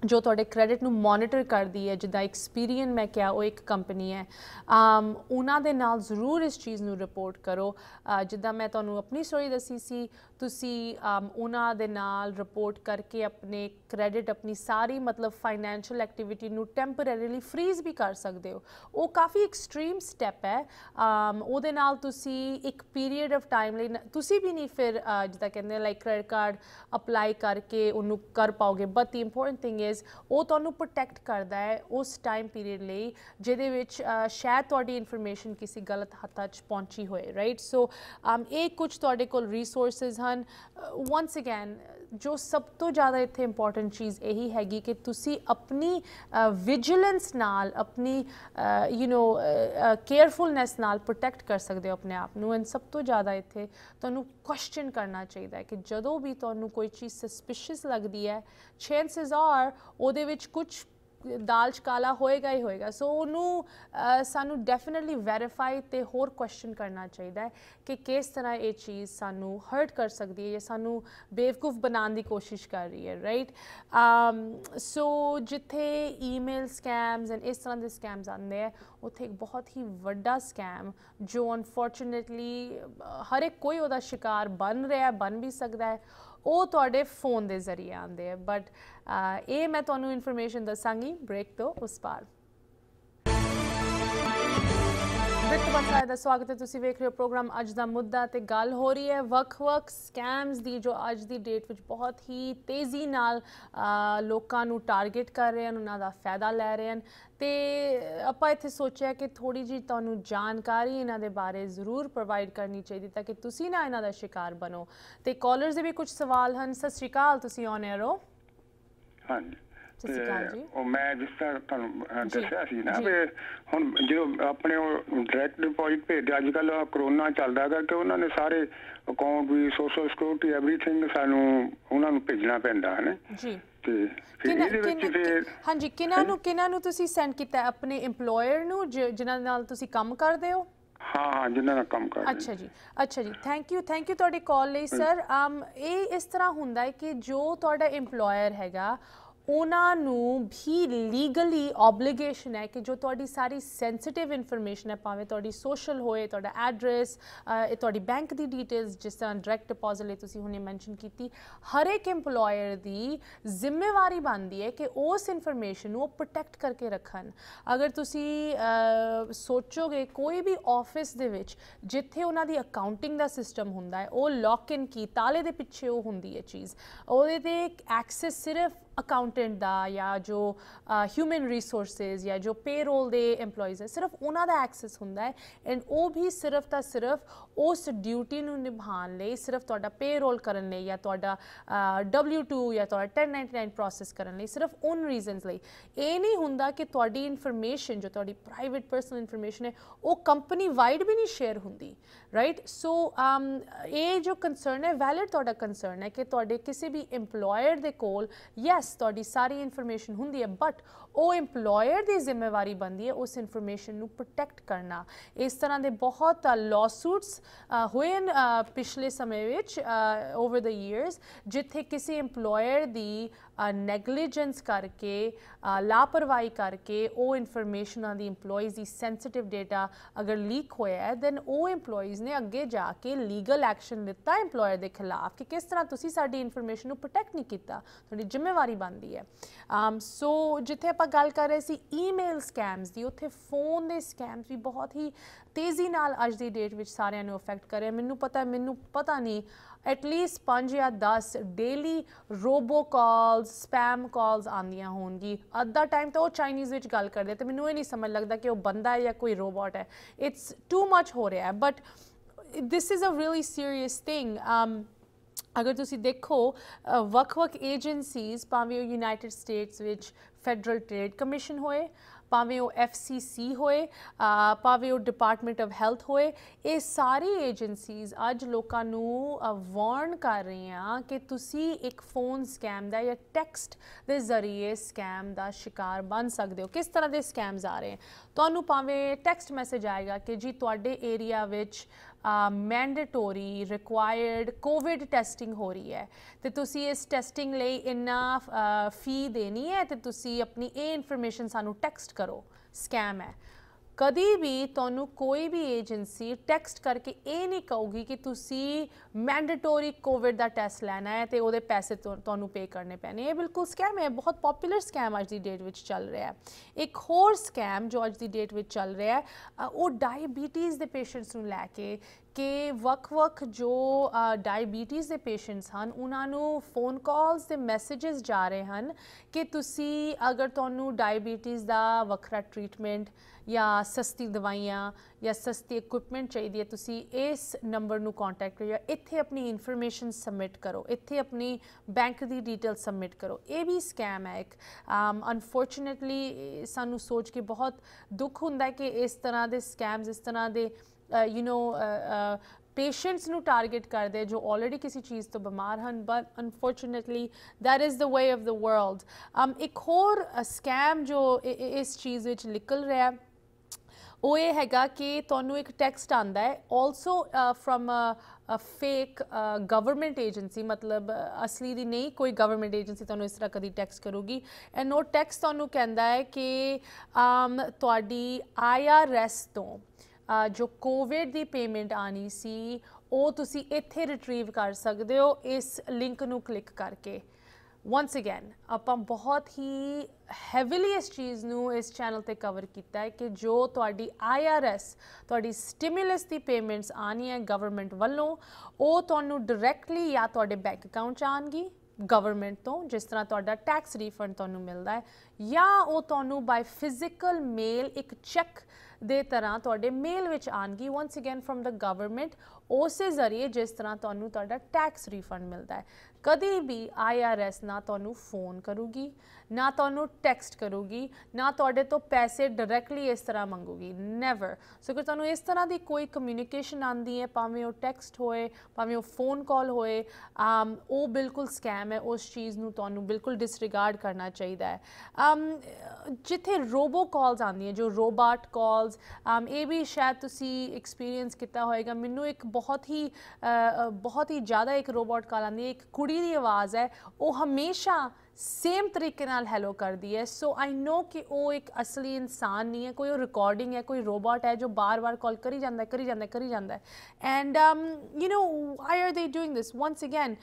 S1: ਜੋ ਤੁਹਾਡੇ ਕ੍ਰੈਡਿਟ ਨੂੰ ਮੋਨੀਟਰ ਕਰਦੀ ਹੈ ਜਿੱਦਾਂ ਐਕਸਪੀਰੀਅਨ ਮੈਂ ਕਿਹਾ ਉਹ ਇੱਕ ਕੰਪਨੀ ਹੈ ਆਮ ਉਹਨਾਂ ਦੇ ਨਾਲ ਜ਼ਰੂਰ ਇਸ ਚੀਜ਼ ਨੂੰ ਰਿਪੋਰਟ ਕਰੋ ਜਿੱਦਾਂ ਮੈਂ ਤੁਹਾਨੂੰ ਆਪਣੀ ਸਟੋਰੀ ਦੱਸੀ ਸੀ ਤੁਸੀਂ ਆਮ ਉਹਨਾਂ ਦੇ ਨਾਲ ਰਿਪੋਰਟ ਕਰਕੇ ਆਪਣੇ ਕ੍ਰੈਡਿਟ ਆਪਣੀ ਸਾਰੀ ਮਤਲਬ ਫਾਈਨੈਂਸ਼ੀਅਲ ਐਕਟੀਵਿਟੀ ਨੂੰ ਟੈਂਪਰੇਰੀਲੀ ਫ੍ਰੀਜ਼ ਵੀ ਕਰ ਸਕਦੇ ਹੋ ਉਹ ਕਾਫੀ ਐਕਸਟ੍ਰੀਮ ਸਟੈਪ ਹੈ ਆਮ ਉਹਦੇ ਨਾਲ ਤੁਸੀਂ ਇੱਕ ਪੀਰੀਅਡ ਆਫ ਟਾਈਮ ਲਈ ਤੁਸੀਂ ਵੀ ਨਹੀਂ ਫਿਰ ਜਿੱਦਾਂ ਕਹਿੰਦੇ ਲਾਈਕ ਕ੍ਰੈਡਿਟ ਕਾਰਡ ਅਪਲਾਈ ਕਰਕੇ ਉਹਨੂੰ ਕਰ ਪਾਓਗੇ but the important thing is ਉਹ ਤੁਹਾਨੂੰ ਪ੍ਰੋਟੈਕਟ ਕਰਦਾ ਹੈ ਉਸ ਟਾਈਮ ਪੀਰੀਅਡ ਲਈ ਜਿਹਦੇ ਵਿੱਚ ਸ਼ਾਇਦ ਤੁਹਾਡੀ ਇਨਫੋਰਮੇਸ਼ਨ ਕਿਸੇ ਗਲਤ ਹੱਥਾਂ 'ਚ ਪਹੁੰਚੀ ਹੋਏ ਰਾਈਟ ਸੋ ਇਹ ਕੁਝ ਤੁਹਾਡੇ ਕੋਲ ਰਿਸੋਰਸਸ ਹਨ ਵਾਂਸ ਅਗੇਨ ਜੋ ਸਭ ਤੋਂ ਜ਼ਿਆਦਾ ਇੱਥੇ ਇੰਪੋਰਟੈਂਟ ਚੀਜ਼ ਇਹੀ ਹੈਗੀ ਕਿ ਤੁਸੀਂ ਆਪਣੀ ਵਿਜੀਲੈਂਸ ਨਾਲ ਆਪਣੀ ਯੂ نو ਕੇਅਰਫੁਲਨੈਸ ਨਾਲ ਪ੍ਰੋਟੈਕਟ ਕਰ ਸਕਦੇ ਹੋ ਆਪਣੇ ਆਪ ਨੂੰ ਐਂਡ ਸਭ ਤੋਂ ਜ਼ਿਆਦਾ ਇੱਥੇ ਤੁਹਾਨੂੰ ਕੁਐਸਚਨ ਕਰਨਾ ਚਾਹੀਦਾ ਹੈ ਕਿ ਜਦੋਂ ਵੀ ਤੁਹਾਨੂੰ ਕੋਈ ਚੀਜ਼ ਸਸਪੀਸ਼ੀਅਸ ਲੱਗਦੀ ਹੈ ਚਾਂਸਸ ਆਰ ਉਹਦੇ ਵਿੱਚ ਕੁਝ ਦਾਲ ਚ ਕਾਲਾ ਹੋਏਗਾ ਹੀ ਹੋਏਗਾ ਸੋ ਉਹਨੂੰ ਸਾਨੂੰ ਡੈਫੀਨਿਟਲੀ ਵੈਰੀਫਾਈ ਤੇ ਹੋਰ ਕੁਐਸਚਨ ਕਰਨਾ ਚਾਹੀਦਾ ਹੈ ਕਿ ਕਿਸ ਤਰ੍ਹਾਂ ਇਹ ਚੀਜ਼ ਸਾਨੂੰ ਹਰਟ ਕਰ ਸਕਦੀ ਹੈ ਜਾਂ ਸਾਨੂੰ ਬੇਵਕੂਫ ਬਣਾਉਣ ਦੀ ਕੋਸ਼ਿਸ਼ ਕਰ ਰਹੀ ਹੈ ਰਾਈਟ ਅਮ ਸੋ ਜਿੱਥੇ ਈਮੇਲ ਸਕੈਮਸ ਐਂਡ ਇਸ ਤਰ੍ਹਾਂ ਦੇ ਸਕੈਮਸ ਆਉਂਦੇ ਆ ਉੱਥੇ ਇੱਕ ਬਹੁਤ ਹੀ ਵੱਡਾ ਸਕੈਮ ਜੋ ਅਨਫੋਰਚੂਨੇਟਲੀ ਹਰ ਇੱਕ ਕੋਈ ਉਹਦਾ ਸ਼ਿਕਾਰ ਬਣ ਰਿਹਾ ਬਣ ਵੀ ਸਕਦਾ ਹੈ ਉਹ ਤੁਹਾਡੇ ਫੋਨ ਦੇ ਜ਼ਰੀਏ ਆਉਂਦੇ ਆ ਬਟ ਇਹ ਮੈਂ ਤੁਹਾਨੂੰ ਇਨਫੋਰਮੇਸ਼ਨ ਦੱਸਾਂਗੀ ਬ੍ਰੇਕ ਤੋਂ ਉਸ ਪਾਰ ਬਿੱਤ ਬੰਸਾਏ ਦਾ ਸਵਾਗਤ ਹੈ ਤੁਸੀਂ ਵੇਖ ਰਹੇ ਹੋ ਪ੍ਰੋਗਰਾਮ ਅੱਜ ਦਾ ਮੁੱਦਾ ਤੇ ਗੱਲ ਹੋ ਰਹੀ ਹੈ ਵੱਖ-ਵੱਖ ਸਕੈਮਸ ਦੀ ਜੋ ਅੱਜ ਦੀ ਡੇਟ ਵਿੱਚ ਬਹੁਤ ਹੀ ਤੇਜ਼ੀ ਨਾਲ ਲੋਕਾਂ ਨੂੰ ਟਾਰਗੇਟ ਕਰ ਰਹੇ ਹਨ ਉਹਨਾਂ ਦਾ ਫਾਇਦਾ ਲੈ ਰਹੇ ਹਨ ਤੇ ਆਪਾਂ ਇੱਥੇ ਸੋਚਿਆ ਕਿ ਥੋੜੀ ਜੀ ਤੁਹਾਨੂੰ ਜਾਣਕਾਰੀ ਇਹਨਾਂ ਦੇ ਬਾਰੇ ਜ਼ਰੂਰ ਪ੍ਰੋਵਾਈਡ ਕਰਨੀ ਚਾਹੀਦੀ ਤਾਂ ਕਿ ਤੁਸੀਂ ਨਾ ਇਹਨਾਂ ਦਾ ਸ਼ਿਕਾਰ ਬਣੋ ਤੇ ਕਾਲਰਸ ਦੇ ਵੀ ਕੁਝ ਸਵਾਲ ਹਨ ਸਤਿ ਸ਼੍ਰੀ ਅਕਾਲ ਤੁਸੀਂ ਔਨ 에ਅਰ ਹੋ ਹਾਂਜੀ ਸਤਿ ਸ਼੍ਰੀ ਅਕਾਲ ਜੀ ਉਹ ਮੈਂ ਜਿਸ ਤਰ੍ਹਾਂ ਤੁਹਾਨੂੰ ਦੱਸਿਆ ਸੀ ਨਾ ਵੀ ਹੁਣ ਜਦੋਂ ਆਪਣੇ ਉਹ ਡਾਇਰੈਕਟ ਡਿਪੋਜ਼ਿਟ ਭੇਜਦੇ ਅੱਜ ਕੱਲ ਕਰੋਨਾ ਚੱਲਦਾ ਹੈਗਾ ਕਿ ਉਹਨਾਂ ਨੇ ਸਾਰੇ ਅਕਾਊਂਟ ਵੀ ਸੋਸ਼ਲ ਸਿਕਿਉਰਿਟੀ ਐਵਰੀਥਿੰਗ ਸਾਨੂੰ ਉਹਨਾਂ ਨੂੰ ਭੇਜਣਾ ਪੈਂਦਾ ਹੈ ਨਾ ਜੀ ਤੇ ਹਾਂਜੀ ਕਿਹਨਾਂ ਨੂੰ ਕਿਹਨਾਂ ਨੂੰ ਤੁਸੀਂ ਸੈਂਡ ਕੀਤਾ ਆਪਣੇ EMPLOYER ਨੂੰ ਜਿਨ੍ਹਾਂ ਨਾਲ ਤੁਸੀਂ ਕੰਮ ਕਰਦੇ ਹੋ ਹਾਂ ਹਾਂ ਜਿਨ੍ਹਾਂ ਨਾਲ ਕੰਮ ਕਰਦੇ ਅੱਛਾ ਜੀ ਅੱਛਾ ਜੀ ਥੈਂਕ ਯੂ ਥੈਂਕ ਯੂ ਤੁਹਾਡੀ ਕਾਲ ਲਈ ਸਰ um, ਇਹ ਇਸ ਤਰ੍ਹਾਂ ਹੁੰਦਾ ਹੈ ਕਿ ਜੋ ਤੁਹਾਡਾ EMPLOYER ਹੈਗਾ ਉਹਨਾਂ ਨੂੰ ਵੀ ਲੀਗਲੀ ਆਬਲੀਗੇਸ਼ਨ ਹੈ ਕਿ ਜੋ ਤੁਹਾਡੀ ਸਾਰੀ ਸੈਂਸਿਟਿਵ ਇਨਫੋਰਮੇਸ਼ਨ ਹੈ ਭਾਵੇਂ ਤੁਹਾਡੀ ਸੋਸ਼ਲ ਹੋਏ ਤੁਹਾਡਾ ਐਡਰੈਸ ਤੁਹਾਡੀ ਬੈਂਕ ਦੀ ਡੀਟੇਲਸ ਜਿਸ ਤਰ੍ਹਾਂ ਡਾਇਰੈਕਟ ਡਿਪੋਜ਼ਿਟ ਲਈ ਤੁਸੀਂ ਹੁਣੇ ਮੈਂਸ਼ਨ ਕੀਤੀ ਹਰ ਇੱਕ EMPLOYER ਦੀ ਜ਼ਿੰਮੇਵਾਰੀ ਬਣਦੀ ਹੈ ਕਿ ਉਸ ਇਨਫੋਰਮੇਸ਼ਨ ਨੂੰ ਉਹ ਪ੍ਰੋਟੈਕਟ ਕਰਕੇ ਰੱਖਣ ਅਗਰ ਤੁਸੀਂ ਸੋਚੋਗੇ ਕੋਈ ਵੀ ਆਫਿਸ ਦੇ ਵਿੱਚ ਜਿੱਥੇ ਉਹਨਾਂ ਦੀ ਅਕਾਊਂਟਿੰਗ ਦਾ ਸਿਸਟਮ ਹੁੰਦਾ ਹੈ ਉਹ ਲੌਕ ਇਨ ਕੀ ਤਾਲੇ ਦੇ ਪਿੱਛੇ ਉਹ ਹੁੰਦੀ ਹੈ ਚੀਜ਼ ਉਹਦੇ ਤੇ ਐਕਸੈਸ ਸਿਰਫ ਅਕਾਊਂਟੈਂਟ ਦਾ ਜਾਂ ਜੋ ਹਿਊਮਨ ਰਿਸੋਰਸਸ ਜਾਂ ਜੋ ਪੇਰੋਲ ਦੇ EMPLOYEES ਹੈ ਸਿਰਫ ਉਹਨਾਂ ਦਾ ਐਕਸੈਸ ਹੁੰਦਾ ਹੈ ਐਂਡ ਉਹ ਵੀ ਸਿਰਫ ਤਾਂ ਸਿਰਫ ਉਸ ਡਿਊਟੀ ਨੂੰ ਨਿਭਾਉਣ ਲਈ ਸਿਰਫ ਤੁਹਾਡਾ ਪੇਰੋਲ ਕਰਨ ਲਈ ਜਾਂ ਤੁਹਾਡਾ W2 ਜਾਂ ਤੁਹਾਡਾ 1099 ਪ੍ਰੋਸੈਸ ਕਰਨ ਲਈ ਸਿਰਫ ਉਹਨ ਰੀਜ਼ਨਸ ਲਈ ਇਹ ਨਹੀਂ ਹੁੰਦਾ ਕਿ ਤੁਹਾਡੀ ਇਨਫੋਰਮੇਸ਼ਨ ਜੋ ਤੁਹਾਡੀ ਪ੍ਰਾਈਵੇਟ ਪਰਸਨਲ ਇਨਫੋਰਮੇਸ਼ਨ ਹੈ ਉਹ ਕੰਪਨੀ ਵਾਈਡ ਵੀ ਨਹੀਂ ਸ਼ੇਅਰ ਹੁੰਦੀ ਰਾਈਟ ਸੋ um, ਇਹ ਜੋ ਕੰਸਰਨ ਹੈ ਵੈਲਿਡ ਤੁਹਾਡਾ ਕੰਸਰਨ ਹੈ ਕਿ ਤੁਹਾਡੇ ਕਿਸੇ ਵੀ ਏਮਪਲੋਇਰ ਦੇ ਕੋਲ ਯੈਸ ਤੁਹਾਡੀ ਸਾਰੀ ਇਨਫੋਰਮੇਸ਼ਨ ਹੁੰਦੀ ਹੈ ਬਟ ਉਹ EMPLOYER ਦੀ ਜ਼ਿੰਮੇਵਾਰੀ ਬਣਦੀ ਹੈ ਉਸ ਇਨਫੋਰਮੇਸ਼ਨ ਨੂੰ ਪ੍ਰੋਟੈਕਟ ਕਰਨਾ ਇਸ ਤਰ੍ਹਾਂ ਦੇ ਬਹੁਤ ਲਾਸੂਟਸ ਹੋਏ ਨ ਪਿਛਲੇ ਸਮੇਂ ਵਿੱਚ ਓਵਰ ਦ ਇਅਰਸ ਜਿੱਥੇ ਕਿਸੇ EMPLOYER ਦੀ ਨੈਗਲੀਜੈਂਸ ਕਰਕੇ ਲਾਪਰਵਾਹੀ ਕਰਕੇ ਉਹ ਇਨਫੋਰਮੇਸ਼ਨਾਂ ਦੀ EMPLOYEES ਦੀ ਸੈਂਸਿਟਿਵ ਡਾਟਾ ਅਗਰ ਲੀਕ ਹੋਇਆ ਹੈ ਦੈਨ ਉਹ EMPLOYEES ਨੇ ਅੱਗੇ ਜਾ ਕੇ ਲੀਗਲ ਐਕਸ਼ਨ ਲਿੱਤਾ EMPLOYER ਦੇ ਖਿਲਾਫ ਕਿ ਕਿਸ ਤਰ੍ਹਾਂ ਤੁਸੀਂ ਸਾਡੀ ਇਨਫੋਰਮੇਸ਼ਨ ਨੂੰ ਪ੍ਰੋਟੈਕਟ ਨਹੀਂ ਕੀਤਾ ਤੁਹਾਡੀ ਜ਼ਿੰਮੇਵਾਰੀ ਬਣਦੀ ਹੈ ਸੋ ਜਿੱਥੇ ਆਪਾਂ ਗੱਲ ਕਰ ਰਹੇ ਸੀ ਈਮੇਲ ਸਕੈਮਸ ਦੀ ਉੱਥੇ ਫੋਨ ਦੇ ਸਕੈਮਸ ਵੀ ਬਹੁਤ ਹੀ ਤੇਜ਼ੀ ਨਾਲ ਅੱਜ ਦੀ ਡੇਟ ਵਿੱਚ ਸਾਰਿਆਂ ਨੂੰ ਅਫੈਕਟ ਕਰ ਰਿਹਾ ਮੈਨੂੰ ਪਤਾ ਮੈਨੂੰ ਪਤਾ ਨਹੀਂ ਐਟਲੀਸਟ 5 ਜਾਂ 10 daily robo calls spam calls ਆਉਂਦੀਆਂ ਹੋਣਗੀ ਅੱਧਾ ਟਾਈਮ ਤਾਂ ਉਹ ਚਾਈਨੀਜ਼ ਵਿੱਚ ਗੱਲ ਕਰਦੇ ਤੇ ਮੈਨੂੰ ਇਹ ਨਹੀਂ ਸਮਝ ਲੱਗਦਾ ਕਿ ਉਹ ਬੰਦਾ ਹੈ ਜਾਂ ਕੋਈ ਰੋਬੋਟ ਹੈ ਇਟਸ ਟੂ ਮੱਚ ਹੋ ਰਿਹਾ ਹੈ but this is a really serious thing um ਅਗਰ ਤੁਸੀਂ ਦੇਖੋ ਵੱਖ-ਵੱਖ ਏਜੰਸੀਜ਼ ਭਾਵੇਂ ਯੂਨਾਈਟਿਡ ਸਟੇਟਸ ਵਿੱਚ ਫੈਡਰਲ ਟ੍ਰੇਡ ਕਮਿਸ਼ਨ ਹੋਏ ਭਾਵੇਂ ਉਹ FCC ਹੋਏ ਭਾਵੇਂ ਉਹ ਡਿਪਾਰਟਮੈਂਟ ਆਫ ਹੈਲਥ ਹੋਏ ਇਹ ਸਾਰੀ ਏਜੰਸੀਜ਼ ਅੱਜ ਲੋਕਾਂ ਨੂੰ ਵਾਰਨ ਕਰ ਰਹੀਆਂ ਕਿ ਤੁਸੀਂ ਇੱਕ ਫੋਨ ਸਕੈਮ ਦਾ ਜਾਂ ਟੈਕਸਟ ਦੇ ਜ਼ਰੀਏ ਸਕੈਮ ਦਾ ਸ਼ਿਕਾਰ ਬਣ ਸਕਦੇ ਹੋ ਕਿਸ ਤਰ੍ਹਾਂ ਦੇ ਸਕੈਮਸ ਆ ਰਹੇ ਤੁਹਾਨੂੰ ਭਾਵੇਂ ਟੈਕਸਟ ਮੈਸੇਜ ਆਏਗਾ ਕਿ ਜੀ ਤੁਹਾਡੇ ਏਰੀਆ ਵਿੱਚ ਮੈਂਡੇਟਰੀ ਰਿਕੁਆਇਰਡ ਕੋਵਿਡ ਟੈਸਟਿੰਗ ਹੋ ਰਹੀ ਹੈ ਤੇ ਤੁਸੀਂ ਇਸ ਟੈਸਟਿੰਗ ਲਈ ਇਨਾ ਫੀ ਦੇਣੀ ਹੈ ਤੇ ਤੁਸੀਂ ਆਪਣੀ ਇਹ ਇਨਫੋਰਮੇਸ਼ਨ ਸਾਨੂੰ ਟੈਕਸਟ ਕਰੋ ਸਕੈਮ ਹੈ ਕਦੀ ਵੀ ਤੁਹਾਨੂੰ ਕੋਈ ਵੀ ਏਜੰਸੀ ਟੈਕਸਟ ਕਰਕੇ ਇਹ ਨਹੀਂ ਕਹੂਗੀ ਕਿ ਤੁਸੀਂ ਮੈਂਡੇਟਰੀ ਕੋਵਿਡ ਦਾ ਟੈਸਟ ਲੈਣਾ ਹੈ ਤੇ ਉਹਦੇ ਪੈਸੇ ਤੁਹਾਨੂੰ ਪੇ ਕਰਨੇ ਪੈਣੇ ਇਹ ਬਿਲਕੁਲ ਸਕੈਮ ਹੈ ਬਹੁਤ ਪਪੂਲਰ ਸਕੈਮ ਅੱਜ ਦੀ ਡੇਟ ਵਿੱਚ ਚੱਲ ਰਿਹਾ ਹੈ ਇੱਕ ਹੋਰ ਸਕੈਮ ਜੋ ਅੱਜ ਦੀ ਡੇਟ ਵਿੱਚ ਚੱਲ ਰਿਹਾ ਹੈ ਉਹ ਡਾਇਬੀਟੀਜ਼ ਦੇ ਪੇਸ਼ੈਂਟਸ ਨੂੰ ਲੈ ਕੇ ਕਿ ਵੱਖ-ਵੱਖ ਜੋ ਡਾਇਬੀਟੀਜ਼ ਦੇ ਪੇਸ਼ੈਂਟਸ ਹਨ ਉਹਨਾਂ ਨੂੰ ਫੋਨ ਕਾਲਸ ਤੇ ਮੈਸੇजेस ਜਾ ਰਹੇ ਹਨ ਕਿ ਤੁਸੀਂ ਅਗਰ ਤੁਹਾਨੂੰ ਡਾਇਬੀਟੀਜ਼ ਦਾ ਵੱਖਰਾ ਟ੍ਰੀਟਮੈਂਟ ਜਾਂ ਸਸਤੀ ਦਵਾਈਆਂ ਜਾਂ ਸਸਤੀ ਇਕਵਿਪਮੈਂਟ ਚਾਹੀਦੀ ਹੈ ਤੁਸੀਂ ਇਸ ਨੰਬਰ ਨੂੰ ਕੰਟੈਕਟ ਕਰੋ ਜਾਂ ਇੱਥੇ ਆਪਣੀ ਇਨਫੋਰਮੇਸ਼ਨ ਸਬਮਿਟ ਕਰੋ ਇੱਥੇ ਆਪਣੀ ਬੈਂਕ ਦੀ ਡੀਟੇਲ ਸਬਮਿਟ ਕਰੋ ਇਹ ਵੀ ਸਕੈਮ ਹੈ ਇੱਕ ਅਨਫੋਰਚੂਨੇਟਲੀ ਸਾਨੂੰ ਸੋਚ ਕੇ ਬਹੁਤ ਦੁੱਖ ਹੁੰਦਾ ਹੈ ਕਿ ਇਸ ਤਰ੍ਹਾਂ ਦੇ ਸਕੈਮਸ ਇਸ ਤਰ੍ਹਾਂ ਦੇ ਯੂ نو ਪੇਸ਼ੈਂਟਸ ਨੂੰ ਟਾਰਗੇਟ ਕਰਦੇ ਜੋ ਆਲਰੇਡੀ ਕਿਸੇ ਚੀਜ਼ ਤੋਂ ਬਿਮਾਰ ਹਨ but unfortunately that is the way of the world um ਇੱਕ ਹੋਰ ਸਕੈਮ ਜੋ ਇਸ ਚੀਜ਼ ਵਿੱਚ ਨਿਕਲ ਰਿਹਾ ਹੈ ਉਹ ਇਹ ਹੈਗਾ ਕਿ ਤੁਹਾਨੂੰ ਇੱਕ ਟੈਕਸਟ ਆਂਦਾ ਹੈ also from a fake government agency ਮਤਲਬ ਅਸਲੀ ਦੀ ਨਹੀਂ ਕੋਈ ਗਵਰਨਮੈਂਟ ਏਜੰਸੀ ਤੁਹਾਨੂੰ ਇਸ ਤਰ੍ਹਾਂ ਕਦੀ ਟੈਕਸ ਕਰੂਗੀ ਐਂਡ ਉਹ ਟੈਕਸ ਤੁਹਾਨੂੰ ਕਹਿੰਦਾ ਹੈ ਕਿ ਤੁਹਾਡੀ ਆਈਆਰਐਸ ਤੋਂ ਜੋ ਕੋਵਿਡ ਦੀ ਪੇਮੈਂਟ ਆਣੀ ਸੀ ਉਹ ਤੁਸੀਂ ਇੱਥੇ ਰਿਟਰੀਵ ਕਰ ਸਕਦੇ ਹੋ ਇਸ ਲਿੰਕ ਨੂੰ ਕਲਿੱਕ ਕਰਕੇ ਵਾਂਸ ਅਗੇਨ ਆਪਾਂ ਬਹੁਤ ਹੀ ਹੈਵੀਲੀ ਇਸ ਚੀਜ਼ ਨੂੰ ਇਸ ਚੈਨਲ ਤੇ ਕਵਰ ਕੀਤਾ ਹੈ ਕਿ ਜੋ ਤੁਹਾਡੀ IRS ਤੁਹਾਡੀ ਸਟਿਮੂਲਸ ਦੀ ਪੇਮੈਂਟਸ ਆਣੀ ਹੈ ਗਵਰਨਮੈਂਟ ਵੱਲੋਂ ਉਹ ਤੁਹਾਨੂੰ ਡਾਇਰੈਕਟਲੀ ਜਾਂ ਤੁਹਾਡੇ ਬੈਂਕ ਅਕਾਊਂਟ 'ਚ ਆਣਗੀ ਗਵਰਨਮੈਂਟ ਤੋਂ ਜਿਸ ਤਰ੍ਹਾਂ ਤੁਹਾਡਾ ਟੈਕਸ ਰੀਫੰਡ ਤੁਹਾਨੂੰ ਮਿਲਦਾ ਹੈ ਜਾਂ ਉਹ ਤੁਹਾਨੂੰ ਬਾਈ ਫਿਜ਼ੀਕਲ ਮੇਲ ਇੱਕ ਚੈੱਕ ਦੇ ਤਰ੍ਹਾਂ ਤੁਹਾਡੇ ਮੇਲ ਵਿੱਚ ਆਣਗੀ ਵਾਂਸ ਅਗੇਨ ਫਰਮ ਦਾ ਗਵਰਨਮੈਂਟ ਉਸੇ ਜ਼ਰੀਏ ਜਿਸ ਤਰ੍ਹਾਂ ਤੁਹਾਨੂੰ ਤੁਹਾਡਾ ਟੈਕਸ ਰੀਫੰਡ ਮਿਲਦਾ ਹੈ ਕਦੇ ਵੀ ਆਈਆਰਐਸ ਨਾ ਤੁਹਾਨੂੰ ਫੋਨ ਕਰੂਗੀ ਨਾ ਤੁਹਾਨੂੰ ਟੈਕਸਟ ਕਰੂਗੀ ਨਾ ਤੁਹਾਡੇ ਤੋਂ ਪੈਸੇ ਡਾਇਰੈਕਟਲੀ ਇਸ ਤਰ੍ਹਾਂ ਮੰਗੂਗੀ ਨੈਵਰ ਸੋ ਕਿ ਤੁਹਾਨੂੰ ਇਸ ਤਰ੍ਹਾਂ ਦੀ ਕੋਈ ਕਮਿਊਨੀਕੇਸ਼ਨ ਆਂਦੀ ਹੈ ਭਾਵੇਂ ਉਹ ਟੈਕਸਟ ਹੋਏ ਭਾਵੇਂ ਉਹ ਫੋਨ ਕਾਲ ਹੋਏ ਉਹ ਬਿਲਕੁਲ ਸਕੈਮ ਹੈ ਉਸ ਚੀਜ਼ ਨੂੰ ਤੁਹਾਨੂੰ ਬਿਲਕੁਲ ਡਿਸਰੀਗਾਰਡ ਕਰਨਾ ਚਾਹੀਦਾ ਹੈ ਜਿੱਥੇ ਰੋਬੋ ਕਾਲਸ ਆਂਦੀਆਂ ਜੋ ਰੋਬਾਟ ਕਾਲਸ ਇਹ ਵੀ ਸ਼ਾਇਦ ਤੁਸੀਂ ਐਕਸਪੀਰੀਅੰਸ ਕੀਤਾ ਹੋਵੇਗਾ ਮੈਨੂੰ ਇੱਕ ਬਹੁਤ ਹੀ ਬਹੁਤ ਹੀ ਜ਼ਿਆਦਾ ਇੱਕ ਰੋਬੋਟ ਕਾਲ ਆਂਦੀ ਹੈ ਇੱਕ ਕੁੜੀ ਦੀ ਆਵਾਜ਼ ਹੈ ਉਹ ਹਮੇਸ਼ਾ ਸੇਮ ਤਰੀਕੇ ਨਾਲ ਹੈਲੋ ਕਰਦੀ ਹੈ ਸੋ ਆਈ نو ਕਿ ਉਹ ਇੱਕ ਅਸਲੀ ਇਨਸਾਨ ਨਹੀਂ ਹੈ ਕੋਈ ਉਹ ਰਿਕਾਰਡਿੰਗ ਹੈ ਕੋਈ ਰੋਬੋਟ ਹੈ ਜੋ ਬਾਰ-ਬਾਰ ਕਾਲ ਕਰੀ ਜਾਂਦਾ ਕਰੀ ਜਾਂਦਾ ਕਰੀ ਜਾਂਦਾ and you know why are they doing this once again